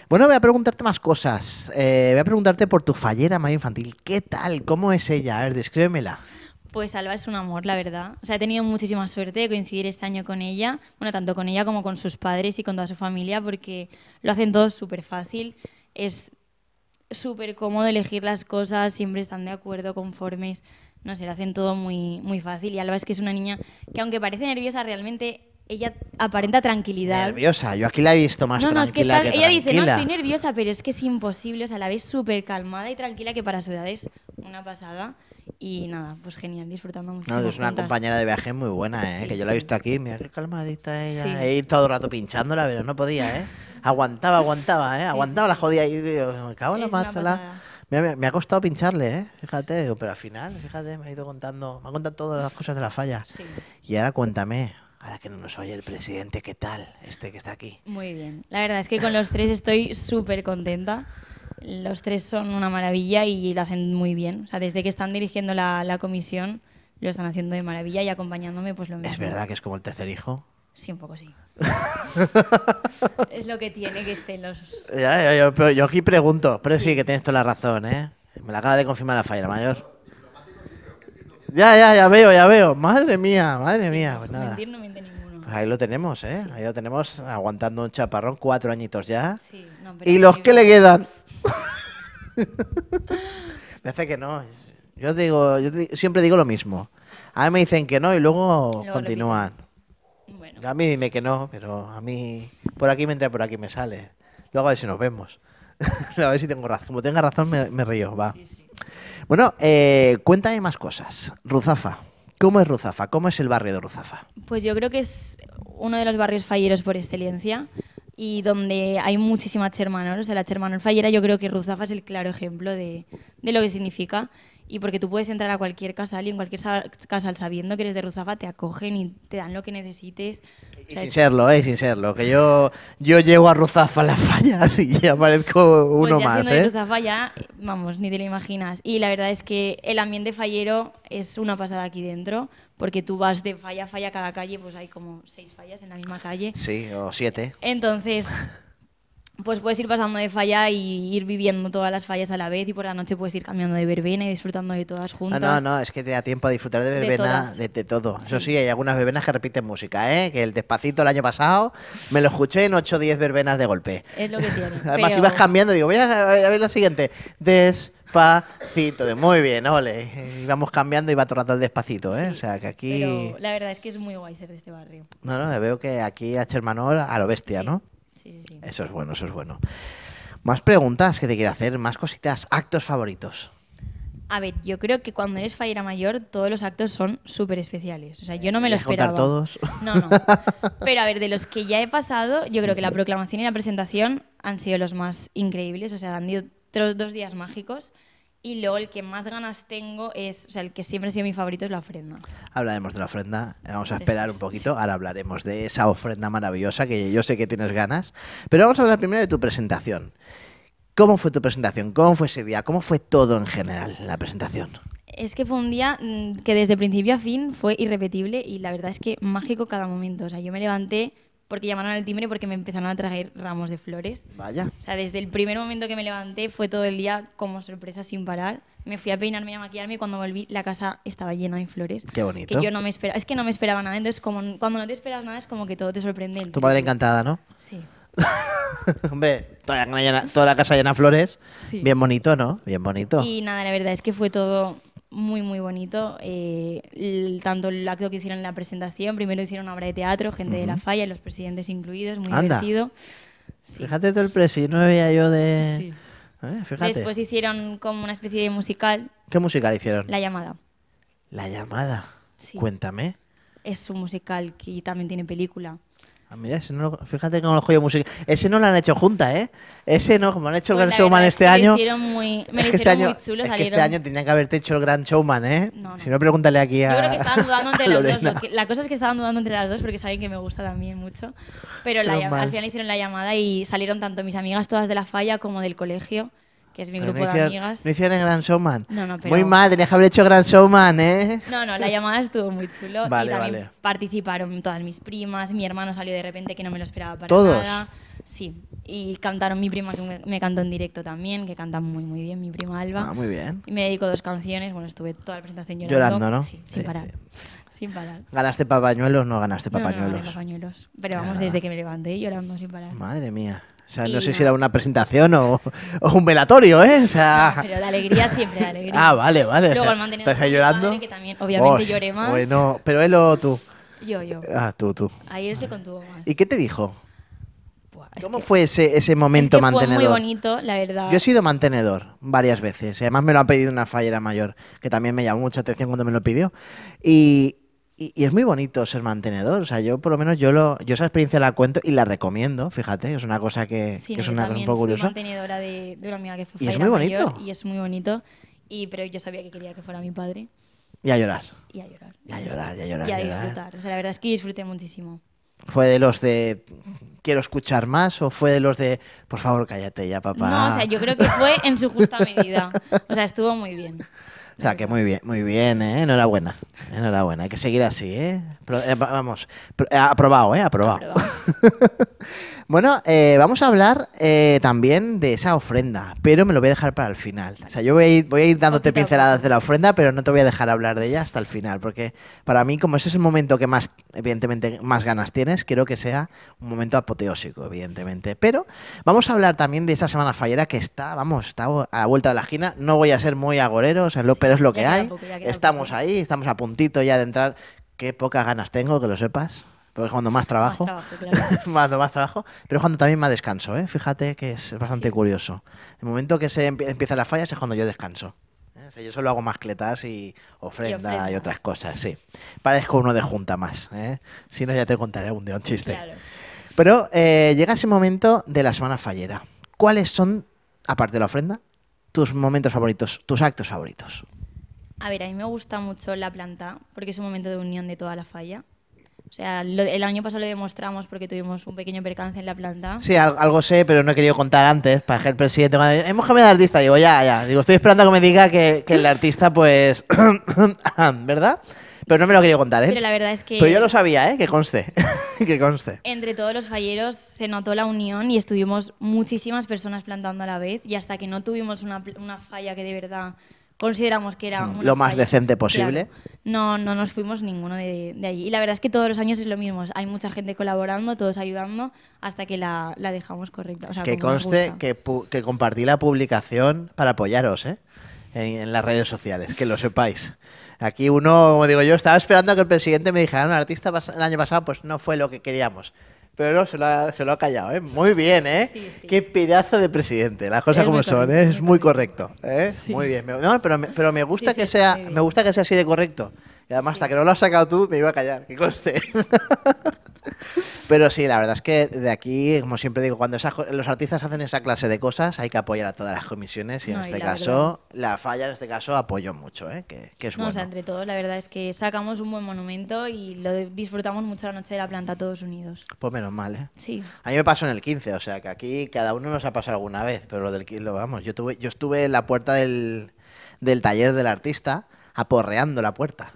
Bueno, voy a preguntarte más cosas. Eh, voy a preguntarte por tu fallera más infantil. ¿Qué tal? ¿Cómo es ella? A ver, descríbemela. Pues Alba es un amor, la verdad. O sea, he tenido muchísima suerte de coincidir este año con ella, bueno, tanto con ella como con sus padres y con toda su familia, porque lo hacen todo súper fácil. Es súper cómodo elegir las cosas, siempre están de acuerdo, conformes. No sé, lo hacen todo muy, muy fácil. Y Alba es que es una niña que, aunque parece nerviosa, realmente ella aparenta tranquilidad. Nerviosa, yo aquí la he visto más tranquila es que, ella dice, no, estoy nerviosa, pero es que es imposible, o sea, la vez súper calmada y tranquila, que para su edad es una pasada. Y nada, pues genial, disfrutando muchísimo. No, es una compañera de viaje muy buena, ¿eh? que yo la he visto aquí, mira qué calmadita ella. He ido todo el rato pinchándola, pero no podía, ¿eh? Aguantaba, aguantaba, ¿eh? aguantaba la jodida y yo, me cago la Me, ha costado pincharle, ¿eh? Fíjate, pero al final, fíjate, me ha ido contando, me ha contado todas las cosas de la falla. Y ahora cuéntame, ahora que no nos oye el presidente, ¿qué tal? Este que está aquí. Muy bien. La verdad es que con los tres estoy súper contenta. Los tres son una maravilla y lo hacen muy bien. O sea, desde que están dirigiendo la, la comisión, lo están haciendo de maravilla y acompañándome, pues lo mismo. ¿Es verdad que es como el tercer hijo? Sí, un poco sí. es lo que tiene que estén los. yo, pero yo aquí pregunto, pero sí. que tienes toda la razón, ¿eh? Me la acaba de confirmar la Falla Mayor. Ya, ya, ya veo, ya veo. Madre mía, madre mía. Pues, pues ahí lo tenemos, ¿eh? Ahí lo tenemos aguantando un chaparrón cuatro añitos ya. Sí, ¿Y los que le quedan? me hace que no. Yo digo, yo siempre digo lo mismo. A mí me dicen que no y luego, continúan. Bueno. A mí dime que no, pero a mí por aquí me entra, por aquí me sale. Luego a ver si nos vemos. a ver si tengo razón. Como tenga razón, me, me río, va. Bueno, eh, cuéntame más cosas. Ruzafa. ¿Cómo es Ruzafa? ¿Cómo es el barrio de Ruzafa? Pues yo creo que es uno de los barrios falleros por excelencia y donde hay muchísimas Chermanol. O la Chermanol fallera, yo creo que Ruzafa es el claro ejemplo de lo que significa y porque tú puedes entrar a cualquier casa en cualquier casal sabiendo que eres de Ruzafa, te acogen y te dan lo que necesites. y sin serlo, eh, sin serlo, que yo, yo llego a Ruzafa a las fallas y aparezco pues uno pues ya más. ¿eh? De Ruzafa ya, vamos, ni te lo imaginas. Y la verdad es que el ambiente fallero es una pasada aquí dentro, porque tú vas de falla a falla cada calle, pues hay como seis fallas en la misma calle. Sí, o siete. Entonces... pues puedes ir pasando de falla y ir viviendo todas las fallas a la vez y por la noche puedes ir cambiando de verbena y disfrutando de todas ah, juntas. no, no, es que te da tiempo a disfrutar de verbena, de, todo. Eso sí, hay algunas verbenas que repiten música, ¿eh? Que el despacito el año pasado me lo escuché en 8 o 10 verbenas de golpe. Es lo que tiene. Además ibas cambiando, digo, voy a, ver la siguiente. Despacito, de muy bien, ole. Íbamos cambiando y va todo el despacito, ¿eh? o sea que aquí. la verdad es que es muy guay ser de este barrio. No, no, veo que aquí a Manor a lo bestia, ¿no? Eso es bueno, eso es bueno. Más preguntas que te quiero hacer, más cositas, actos favoritos. A ver, yo creo que cuando eres fallera mayor, todos los actos son súper especiales. O sea, yo no me lo esperaba. todos? No, no. Pero a ver, de los que ya he pasado, yo creo que la proclamación y la presentación han sido los más increíbles. O sea, han sido dos días mágicos. Y luego el que más ganas tengo es, o sea, el que siempre ha sido mi favorito es la ofrenda. Hablaremos de la ofrenda, vamos a esperar un poquito, ahora hablaremos de esa ofrenda maravillosa que yo sé que tienes ganas, pero vamos a hablar primero de tu presentación. ¿Cómo fue tu presentación? ¿Cómo fue ese día? ¿Cómo fue todo en general la presentación? Es que fue un día mm, que desde principio a fin fue irrepetible y la verdad es que mágico cada momento. O sea, yo me levanté porque llamaron al timbre porque me empezaron a traer ramos de flores. Vaya. O sea, desde el primer momento que me levanté fue todo el día como sorpresa sin parar. Me fui a peinarme y a maquillarme y cuando volví la casa estaba llena de flores. Qué bonito. Que yo no me esperaba, es que no me esperaba nada. Entonces, como cuando no te esperas nada es como que todo te sorprende. Tu madre encantada, ¿no? Sí. Hombre, toda la, casa llena de flores. Bien bonito, ¿no? Bien bonito. Y nada, la verdad es que fue todo muy, muy bonito. Eh, tanto el acto que hicieron en la presentación, primero hicieron una obra de teatro, gente de la falla, los presidentes incluidos, muy divertido. Fíjate todo el presi, no veía yo de... Eh, Después hicieron como una especie de musical. ¿Qué musical hicieron? La llamada. La llamada. Cuéntame. Es un musical que también tiene película. Ah, mira, no, fíjate cómo los joyos Ese no lo han hecho juntas, ¿eh? Ese no, como han hecho el pues Gran Showman este año. Hicieron muy, me que este año, chulo, que este año tenían que haberte hecho el Gran Showman, ¿eh? Si no, pregúntale aquí a. Yo creo que estaban dudando entre las dos. la cosa es que estaban dudando entre las dos porque saben que me gusta también mucho. Pero, la, al final hicieron la llamada y salieron tanto mis amigas todas de la falla como del colegio que es mi grupo de hicieron, amigas. No hicieron Grand Showman. No, no, pero... Muy mal, tenías que haber hecho Grand Showman, ¿eh? No, no, la llamada estuvo muy chulo. y también participaron todas mis primas, mi hermano salió de repente que no me lo esperaba para ¿Todos? Sí, y cantaron mi prima que me, cantó en directo también, que canta muy muy bien mi prima Alba. Ah, muy bien. Y me dedico dos canciones, bueno, estuve toda la presentación llorando. Llorando, ¿no? Sí, sin parar. Sin parar. ¿Ganaste papañuelos? No ganaste papañuelos. No, no, papañuelos. Pero vamos, desde que me levanté llorando sin parar. Madre mía. O sea, no sé si era una presentación o, o un velatorio, ¿eh? O sea... pero la alegría siempre, la alegría. ah, vale, vale. Luego el ¿Estás llorando? obviamente, lloré más. Bueno, pero él o tú. Yo, yo. Ah, tú, tú. Ahí él se contuvo más. ¿Y qué te dijo? ¿Cómo fue ese, ese momento mantenedor? Fue muy bonito, la verdad. Yo he sido mantenedor varias veces. Además, me lo ha pedido una fallera mayor, que también me llamó mucha atención cuando me lo pidió. Y, y, es muy bonito ser mantenedor. O sea, yo por lo menos yo lo, yo esa experiencia la cuento y la recomiendo, fíjate, es una cosa que, que es una cosa un poco curiosa. mantenedora de, una amiga que fue y es muy bonito. y es muy bonito. pero yo sabía que quería que fuera mi padre. Y llorar. Y a llorar. Y a llorar, y a llorar. Y a disfrutar. O sea, la verdad es que disfruté muchísimo. ¿Fue de los de quiero escuchar más o fue de los de por favor cállate ya, papá? No, o sea, yo creo que fue en su justa medida. O sea, estuvo muy bien. O sea, que muy bien, muy bien, ¿eh? enhorabuena. Enhorabuena, hay que seguir así, ¿eh? eh vamos, eh, aprobado, ¿eh? aprobado. Bueno, eh, vamos a hablar eh, también de esa ofrenda, pero me lo voy a dejar para el final. O sea, yo voy a ir, dándote pinceladas de la ofrenda, pero no te voy a dejar hablar de ella hasta el final, porque para mí, como ese es el momento que más, evidentemente, más ganas tienes, quiero que sea un momento apoteósico, evidentemente. Pero vamos a hablar también de esa semana fallera que está, vamos, está a la vuelta de la esquina. No voy a ser muy agorero, o sea, lo, pero es lo que hay. Estamos ahí, estamos a puntito ya de entrar. Qué pocas ganas tengo, que lo sepas. Porque cuando más trabajo. Más trabajo, más trabajo, pero cuando también más descanso, ¿eh? Fíjate que es bastante curioso. El momento que se empiezan las fallas es cuando yo descanso. ¿eh? yo solo hago mascletas y ofrenda y, otras cosas, sí. Parezco uno de junta más, ¿eh? Si no, ya te contaré un día un chiste. Pero eh, llega ese momento de la semana fallera. ¿Cuáles son, aparte de la ofrenda, tus momentos favoritos, tus actos favoritos? A ver, a mí me gusta mucho la planta porque es un momento de unión de toda la falla. O sea, el año pasado lo demostramos porque tuvimos un pequeño percance en la planta. Sí, algo sé, pero no he querido contar antes para que el presidente me diga, hemos cambiado de artista. Digo, ya, ya. Digo, estoy esperando a que me diga que, el artista, pues, ¿verdad? Pero no me lo quería contar, ¿eh? Pero la verdad es que... Pero yo lo sabía, ¿eh? Que conste. que conste. Entre todos los falleros se notó la unión y estuvimos muchísimas personas plantando a la vez y hasta que no tuvimos una, una falla que de verdad consideramos que era... lo más decente posible. No, no nos fuimos ninguno de, allí. Y la verdad es que todos los años es lo mismo. Hay mucha gente colaborando, todos ayudando, hasta que la, la dejamos correcta. que conste que, que compartí la publicación para apoyaros, ¿eh? En, las redes sociales, que lo sepáis. Aquí uno, como digo yo, estaba esperando a que el presidente me dijera, el artista el año pasado, pues no fue lo que queríamos pero se lo ha, callado, ¿eh? Muy bien, ¿eh? Qué pedazo de presidente, las cosas como son, ¿eh? es muy correcto, ¿eh? Muy bien. No, pero me, pero me gusta que sea, me gusta que sea así de correcto. Y además hasta que no lo has sacado tú me iba a callar, que conste. Pero sí, la verdad es que de aquí, como siempre digo, cuando los artistas hacen esa clase de cosas, hay que apoyar a todas las comisiones y en este caso, la falla en este caso apoyo mucho, ¿eh? que, es entre todos, la verdad es que sacamos un buen monumento y lo disfrutamos mucho la noche de la planta todos unidos. Pues menos mal, ¿eh? Sí. A mí me pasó en el 15, o sea, que aquí cada uno nos ha pasado alguna vez, pero lo del 15, lo, vamos, yo, tuve, yo estuve en la puerta del, del taller del artista aporreando la puerta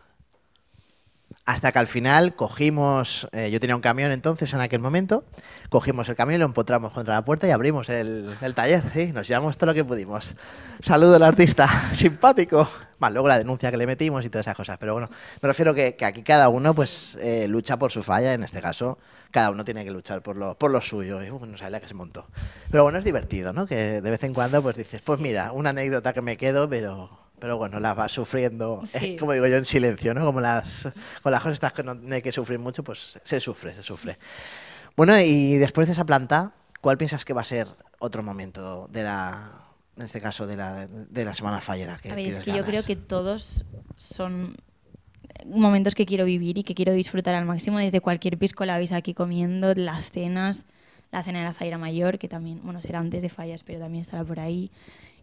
hasta que al final cogimos, eh, yo tenía un camión entonces en aquel momento, cogimos el camión, lo empotramos contra la puerta y abrimos el, taller, ¿sí? nos llevamos todo lo que pudimos. Saludo al artista, simpático. Bueno, luego la denuncia que le metimos y todas esas cosas, pero bueno, me refiero que, que aquí cada uno pues eh, lucha por su falla, en este caso cada uno tiene que luchar por lo, por lo suyo, y no sabía que se montó. Pero bueno, es divertido, ¿no? Que de vez en cuando pues dices, pues mira, una anécdota que me quedo, pero pero bueno, las vas sufriendo, como digo yo, en silencio, ¿no? Como las, con cosas estas que no, hay que sufrir mucho, pues se sufre, se sufre. Bueno, y después de esa planta, ¿cuál piensas que va a ser otro momento de la, en este caso, de la, de la semana fallera? Que es que yo creo que todos son momentos que quiero vivir y que quiero disfrutar al máximo desde cualquier pisco la veis aquí comiendo, las cenas, la cena de la fallera mayor, que también, bueno, será antes de fallas, pero también estará por ahí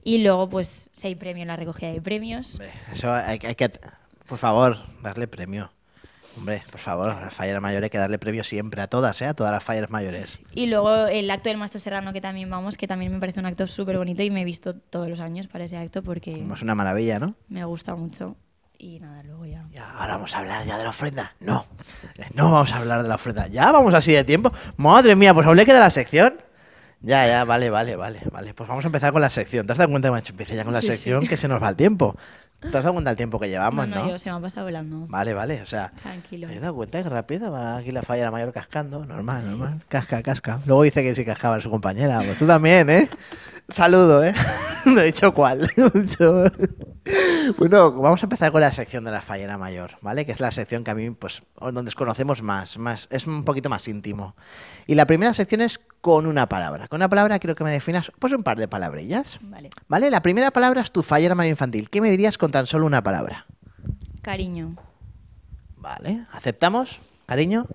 y luego, pues, si hay premio en la recogida de premios. eso hay, que, por favor, darle premio. Hombre, por favor, a las fallas mayores hay que darle premio siempre, a todas, ¿eh? a todas las fallas mayores. Y luego el acto del maestro serrano que también vamos, que también me parece un acto súper bonito y me he visto todos los años para ese acto porque... Es una maravilla, ¿no? Me gusta mucho. Y nada, luego ya. ya. Ahora vamos a hablar ya de la ofrenda. No, eh, no vamos a hablar de la ofrenda. Ya vamos así de tiempo. Madre mía, pues aún le queda la sección. Ya, ya, vale, vale, vale, vale. Pues vamos a empezar con la sección. ¿Te has dado cuenta, macho? Empieza ya con la sección que se nos va el tiempo. ¿Te has dado cuenta del tiempo que llevamos, no? No, yo se me ha pasado volando. Vale, vale, o sea. Tranquilo. Me he dado cuenta que rápido va aquí la falla la mayor cascando. Normal, normal. Casca, casca. Luego dice que se cascaba a su compañera. Pues tú también, ¿eh? Saludo, ¿eh? no he dicho cuál. bueno, vamos a empezar con la sección de la fallera mayor, ¿vale? Que es la sección que a mí, pues, donde desconocemos conocemos más, más, es un poquito más íntimo. Y la primera sección es con una palabra. Con una palabra quiero que me definas, pues, un par de palabrillas. Vale. ¿Vale? La primera palabra es tu fallera mayor infantil. ¿Qué me dirías con tan solo una palabra? Cariño. Vale, ¿aceptamos? ¿Cariño?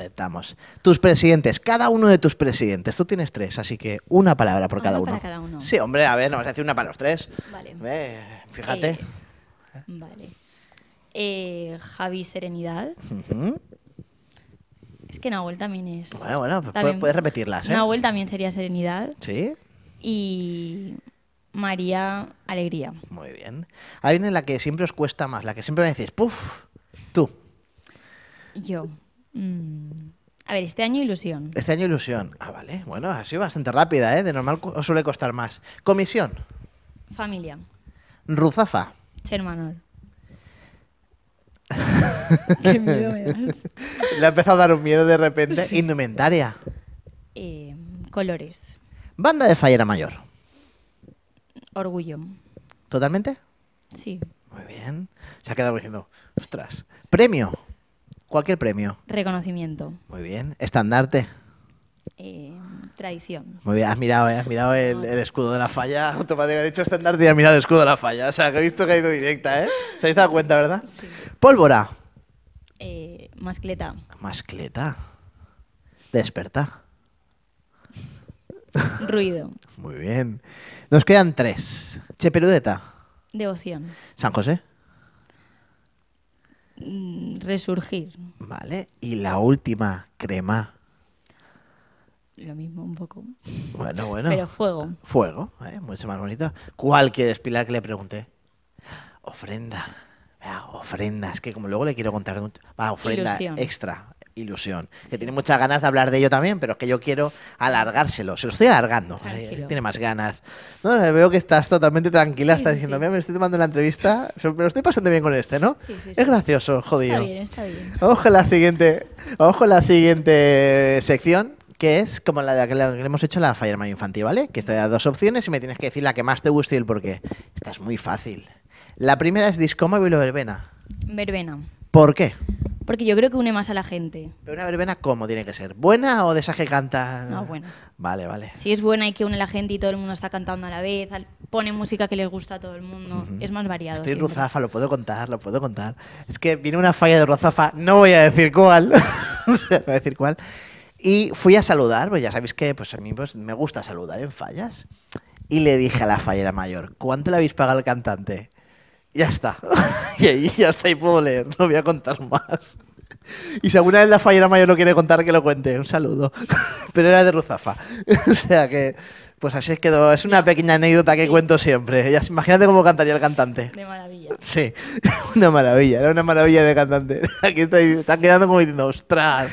aceptamos. Tus presidentes, cada uno de tus presidentes. Tú tienes tres, así que una palabra por ah, cada uno. Para cada uno. Sí, hombre, a ver, no vas a decir una para los tres. Vale. fíjate. Eh, vale. Eh, Javi Serenidad. Es que Nahuel también es. Bueno, bueno, puedes repetirlas. ¿eh? Nahuel también sería Serenidad. Sí. Y María Alegría. Muy bien. Hay una en la que siempre os cuesta más, la que siempre me decís, ¡puf! Tú. Yo. Mm. A ver, este año ilusión. Este año ilusión. Ah, vale. Bueno, ha sido bastante rápida, ¿eh? De normal suele costar más. Comisión. Familia. Ruzafa. Ser Qué miedo Le ha empezado a dar un miedo de repente. Indumentaria. Eh, colores. Banda de Fallera Mayor. Orgullo. ¿Totalmente? Sí. Muy bien. Se ha quedado diciendo, ostras. Premio. Cualquier premio. Reconocimiento. Muy bien. Estandarte. Eh, tradición. Muy bien, has mirado, eh, has mirado el, escudo de la falla automáticamente. De hecho, estandarte y has mirado el escudo de la falla. O sea, que he visto que ha ido directa, ¿eh? ¿Se habéis dado cuenta, verdad? Sí. Pólvora. Eh, mascleta. Mascleta. Desperta. Ruido. Muy bien. Nos quedan tres. Cheperudeta. Devoción. San José. Mm, resurgir. Vale, y la última, crema. Lo mismo un poco. Bueno, bueno. Pero fuego. Fuego, ¿eh? mucho más bonito. ¿Cuál quieres, Pilar, que le pregunte? Ofrenda. ofrenda, es que como luego le quiero contar... Ah, ofrenda extra, ilusión. Que tiene muchas ganas de hablar de ello también, pero es que yo quiero alargárselo. Se lo estoy alargando. tiene más ganas. veo que estás totalmente tranquila, estás diciendo, me estoy tomando la entrevista, me estoy pasando bien con este, ¿no? es gracioso, jodido. Está bien, está bien. Vamos con la siguiente, ojo la siguiente sección, que es como la, de, la que hemos hecho la Fireman Infantil, ¿vale? Que te da dos opciones y me tienes que decir la que más te guste y el por qué. Esta es muy fácil. La primera es Discomóvil y verbena. Verbena. ¿Por qué? porque yo creo que une más a la gente. Pero una verbena, ¿cómo tiene que ser? ¿Buena o de esas que cantan? No, buena. Vale, vale. Si es buena y que une a la gente y todo el mundo está cantando a la vez, pone música que les gusta a todo el mundo, es más variado. Estoy Ruzafa, lo puedo contar, lo puedo contar. Es que vino una falla de Ruzafa, no voy a decir cuál, no voy a decir cuál. Y fui a saludar, pues ya sabéis que pues a mí pues, me gusta saludar en fallas. Y le dije a la fallera mayor, ¿cuánto le habéis pagado al cantante? ya está. y ahí ya está y puedo leer, no voy a contar más. Y si alguna vez la fallera mayor lo quiere contar, que lo cuente. Un saludo. Pero era de Ruzafa. o sea que, pues así es quedó. Es una pequeña anécdota que cuento siempre. imagínate cómo cantaría el cantante. De maravilla. Sí, una maravilla. Era una maravilla de cantante. Aquí estoy, están quedando como diciendo, ostras.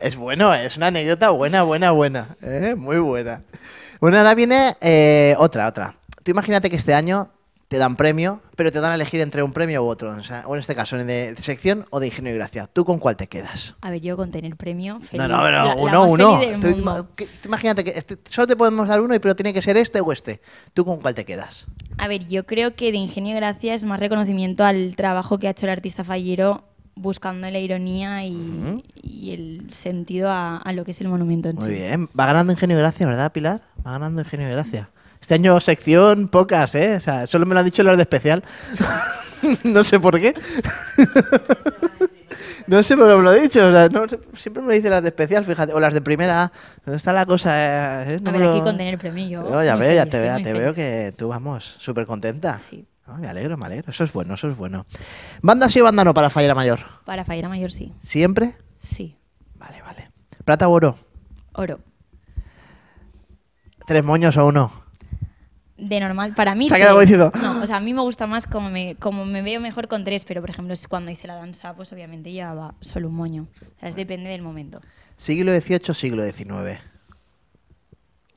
Es bueno, eh, es una anécdota buena, buena, buena. Eh, muy buena. Bueno, ahora viene eh, otra, otra. Tú imagínate que este año te dan premio, pero te dan a elegir entre un premio u otro, o, en este caso, de sección o de ingenio y gracia. ¿Tú con cuál te quedas? A ver, yo con tener premio. Feliz. No, no, no, uno, uno. imagínate que este, solo te podemos dar uno, pero tiene que ser este o este. ¿Tú con cuál te quedas? A ver, yo creo que de ingenio y gracia es más reconocimiento al trabajo que ha hecho el artista fallero buscando la ironía y, el sentido a, lo que es el monumento Muy bien. Va ganando ingenio y gracia, ¿verdad, Pilar? Va ganando ingenio y gracia. Este año sección pocas, ¿eh? O sea, solo me lo han dicho las de especial. no sé por qué. no sé por qué me lo he dicho. siempre me lo dicen las de especial, fíjate. O las de primera. ¿Dónde está la cosa? ¿eh? a ver, aquí con tener premio ya veo, ya te, veo, te veo que tú, vamos, súper contenta. Sí. me alegro, me alegro. Eso es bueno, eso es bueno. ¿Banda sí o banda no para Fallera Mayor? Para Fallera Mayor sí. ¿Siempre? Sí. Vale, vale. ¿Plata o oro? Oro. ¿Tres moños o uno? de normal, para mí... Se ha quedado No, o sea, a mí me gusta más como me, como me veo mejor con tres, pero por ejemplo, cuando hice la danza, pues obviamente llevaba solo un moño. O sea, es depende del momento. ¿Siglo XVIII o siglo XIX?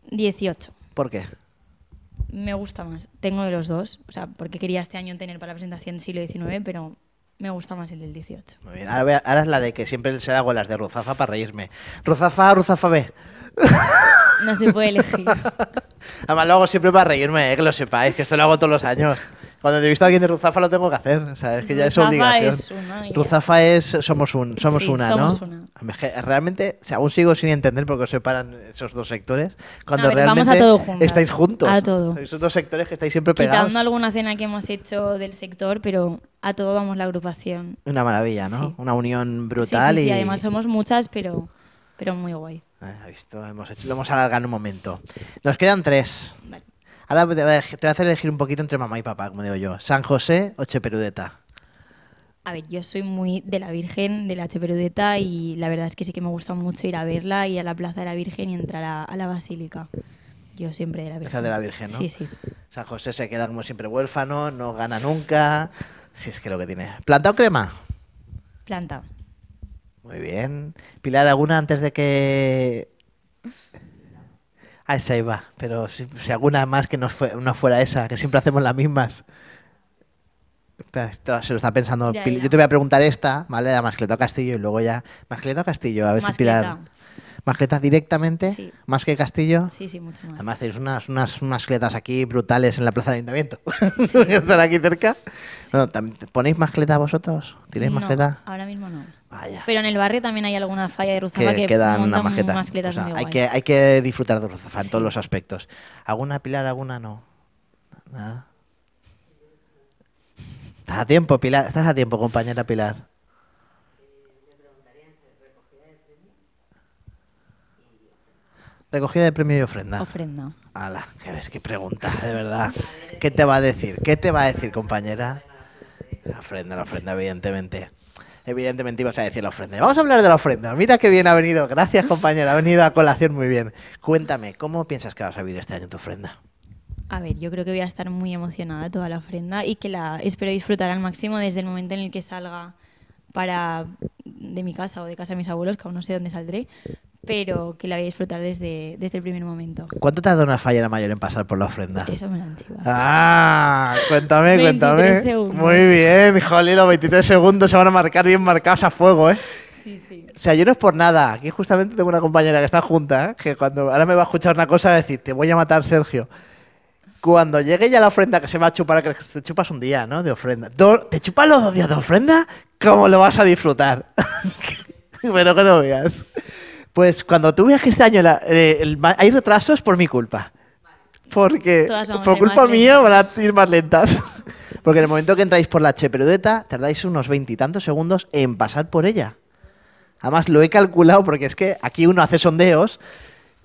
XVIII. ¿Por qué? Me gusta más. Tengo de los dos. O sea, porque quería este año tener para la presentación siglo XIX, pero me gusta más el del XVIII. Muy bien. Ahora, ahora es la de que siempre se hago las de Ruzafa para reírme. Ruzafa, Ruzafa B. No se puede elegir. Además, lo hago siempre para reírme, eh, que lo sepáis, que esto lo hago todos los años. Cuando entrevisto a alguien de Ruzafa lo tengo que hacer, o sea, es que ya es Ruzafa Es Ruzafa es somos un, somos una, ¿no? Realmente, o aún sigo sin entender por qué os separan esos dos sectores cuando realmente estáis juntos. A todos esos dos sectores que estáis siempre pegados. Quitando alguna cena que hemos hecho del sector, pero a todo vamos la agrupación. Una maravilla, ¿no? Una unión brutal y además somos muchas, pero pero muy guay. Ha ah, visto, hemos hecho, lo hemos alargado en un momento. Nos quedan tres. Ahora te voy, a, hacer elegir un poquito entre mamá y papá, como digo yo. San José o Cheperudeta. A ver, yo soy muy de la Virgen, de la Cheperudeta, y la verdad es que sí que me gusta mucho ir a verla, Y a la Plaza de la Virgen y entrar a, la Basílica. Yo siempre de la Virgen. Plaza de la Virgen, ¿no? Sí, sí. San José se queda como siempre huérfano, no gana nunca. Si es que lo que tiene. ¿Planta o crema? Planta. Muy bien. Pilar, ¿alguna antes de que... Ah, esa iba, pero si, alguna más que no, fue, fuera esa, que siempre hacemos las mismas. Esto se lo está pensando. Yo te voy a preguntar esta, ¿vale? La mascleta Castillo y luego ya. Mascleta Castillo, a ver si Pilar. Mascletas directamente, más que Castillo. Sí, sí, mucho más. Además, tenéis unas, unas mascletas aquí brutales en la plaza del ayuntamiento. Están aquí cerca. ¿Ponéis mascleta vosotros? ¿Tiréis no, Ahora mismo no. Pero en el barrio también hay alguna falla de Ruzafa que, hay, que, disfrutar de Ruzafa en todos los aspectos. ¿Alguna Pilar, alguna no? Estás a tiempo, Pilar. Estás a tiempo, compañera Pilar. Recogida de premio y ofrenda. Ofrenda. Ala, que ves qué pregunta, de verdad. ¿Qué te va a decir? ¿Qué te va a decir, compañera? La ofrenda, la ofrenda, evidentemente evidentemente ibas a decir la ofrenda. Vamos a hablar de la ofrenda. Mira qué bien ha venido. Gracias, compañera. Ha venido a colación muy bien. Cuéntame, ¿cómo piensas que vas a vivir este año tu ofrenda? A ver, yo creo que voy a estar muy emocionada toda la ofrenda y que la espero disfrutar al máximo desde el momento en el que salga para de mi casa o de casa de mis abuelos, que aún no sé dónde saldré, pero que la voy a disfrutar desde, desde el primer momento. ¿Cuánto dado una falla la mayor en pasar por la ofrenda? Eso me lo han Ah, cuéntame, cuéntame. Segundos. Muy bien, jolín, los 23 segundos se van a marcar bien marcados a fuego, ¿eh? Sí, sí. O sea, yo no es por nada. Aquí justamente tengo una compañera que está junta, ¿eh? que cuando ahora me va a escuchar una cosa a decir, te voy a matar, Sergio. Cuando llegue ya la ofrenda que se va a chupar, que te chupas un día, ¿no? De ofrenda. ¿Te chupas los dos días de ofrenda? ¿Cómo lo vas a disfrutar? Pero que no veas. Pues cuando tú veas que este año eh, hay retrasos por mi culpa. Porque por culpa mía van a ir más lentas. Porque en el momento que entráis por la Cheperudeta, tardáis unos veintitantos segundos en pasar por ella. Además, lo he calculado porque es que aquí uno hace sondeos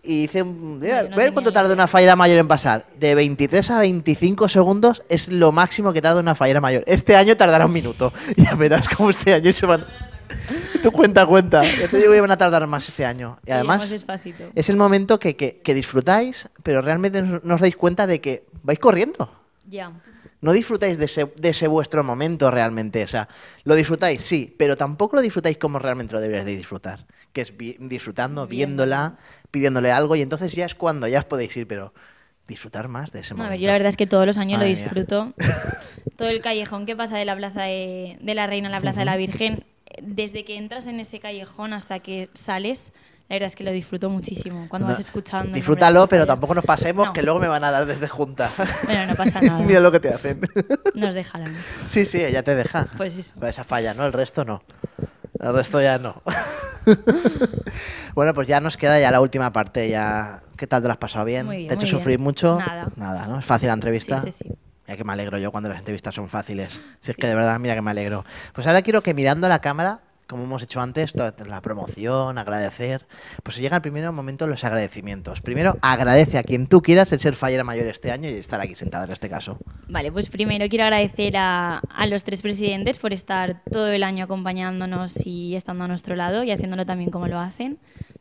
y dice mm, ver cuánto tarda una fallera mayor en pasar. De 23 a 25 segundos es lo máximo que tarda una fallera mayor. Este año tardará un minuto. Ya verás cómo este año se van... Tú cuenta, cuenta. Ya te digo van a tardar más este año. Y además es el momento que, que, disfrutáis, pero realmente no os dais cuenta de que vais corriendo. Ya. No disfrutáis de ese, de ese vuestro momento realmente. O sea, lo disfrutáis, sí, pero tampoco lo disfrutáis como realmente lo deberíais de disfrutar que es disfrutando, viéndola, pidiéndole algo y entonces ya es cuando ya os podéis ir, pero disfrutar más de ese momento. A yo la verdad es que todos los años lo disfruto. Todo el callejón que pasa de la plaza de, la Reina a la plaza de la Virgen, desde que entras en ese callejón hasta que sales, la verdad es que lo disfruto muchísimo cuando vas escuchando. Disfrútalo, pero tampoco nos pasemos, que luego me van a dar desde junta. Bueno, no pasa nada. Mira lo que te hacen. Nos dejarán. Sí, sí, ella te deja. Pues eso. esa falla, ¿no? El resto no. El resto ya no. bueno, pues ya nos queda ya la última parte. Ya, ¿Qué tal te has pasado bien? ¿Te he hecho sufrir mucho? Nada. ¿no? ¿Es fácil la entrevista? Sí, sí, Ya que me alegro yo cuando las entrevistas son fáciles. Si es que de verdad, mira que me alegro. Pues ahora quiero que mirando la cámara como hemos hecho antes, toda la promoción, agradecer. Pues llega el primer momento los agradecimientos. Primero, agradece a quien tú quieras el ser fallera mayor este año y estar aquí sentada en este caso. Vale, pues primero quiero agradecer a, a los tres presidentes por estar todo el año acompañándonos y estando a nuestro lado y haciéndolo también como lo hacen.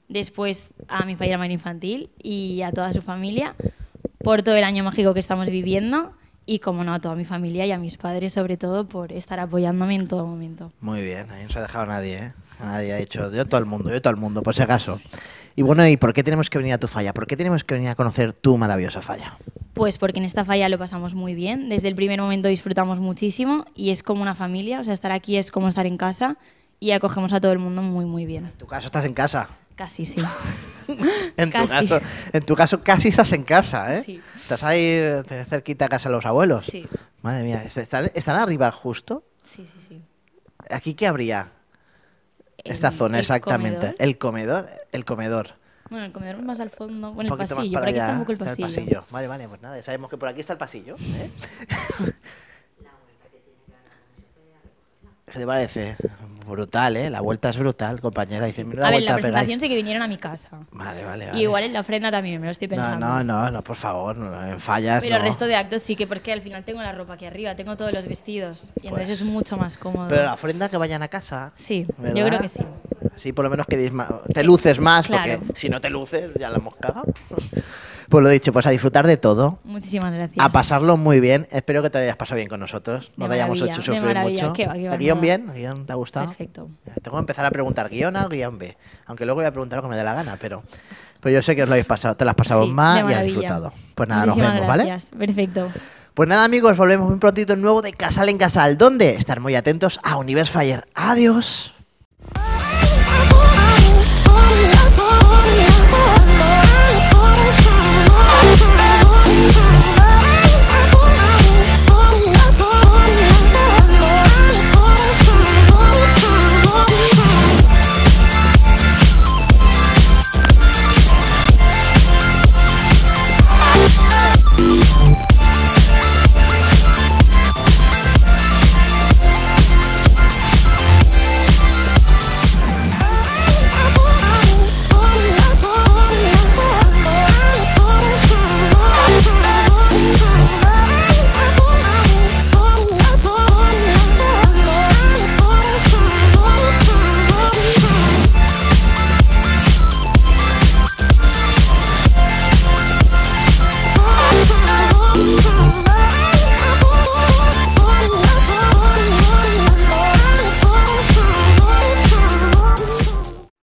Después, a mi fallera mayor infantil y a toda su familia por todo el año mágico que estamos viviendo y, como no, a toda mi familia y a mis padres, sobre todo, por estar apoyándome en todo momento. Muy bien, ahí no se ha dejado nadie, ¿eh? Nadie ha dicho, yo todo el mundo, yo todo el mundo, por si acaso. Y bueno, ¿y por qué tenemos que venir a tu falla? ¿Por qué tenemos que venir a conocer tu maravillosa falla? Pues porque en esta falla lo pasamos muy bien, desde el primer momento disfrutamos muchísimo y es como una familia, o sea, estar aquí es como estar en casa y acogemos a todo el mundo muy, muy bien. En tu caso estás en casa. Casi sí. en, Tu caso, en tu caso, casi estás en casa, ¿eh? Sí. Estás ahí cerquita a casa de los abuelos. Sí. Madre mía, ¿están, arriba justo? Sí, sí, sí. ¿Aquí qué habría? Esta zona, exactamente. El comedor. El comedor. Bueno, el comedor más al fondo, con el pasillo. Por aquí está un poco el pasillo. el pasillo. Vale, vale, pues nada, sabemos que por aquí está el pasillo. ¿eh? ¿Qué te parece? Brutal, ¿eh? La vuelta es brutal, compañera. Dice, la a ver, la presentación sí que vinieron a mi casa. Vale, vale, Y igual en la ofrenda también, me lo estoy pensando. No, no, no, por favor, en fallas. Pero el resto de actos sí que, porque al final tengo la ropa aquí arriba, tengo todos los vestidos. Y entonces pues es mucho más cómodo. Pero la ofrenda que vayan a casa. Sí, yo creo que sí. Sí, por lo menos que te luces más, porque si no te luces, ya la hemos cagado. Pues lo dicho, pues a disfrutar de todo. Muchísimas gracias. A pasarlo muy bien. Espero que te hayas pasado bien con nosotros. No te hayamos hecho sufrir mucho. guión bien? guión te ha gustado? Perfecto. tengo que empezar a preguntar guión A o guión B. Aunque luego voy a preguntar lo que me dé la gana, pero... Pues yo sé que os lo habéis pasado, te lo has pasado más y has disfrutado. Pues nada, nos vemos, gracias. ¿vale? Perfecto. Pues nada, amigos, volvemos muy prontito nuevo de Casal en Casal. ¿Dónde? Estar muy atentos a Universe Fire. Adiós.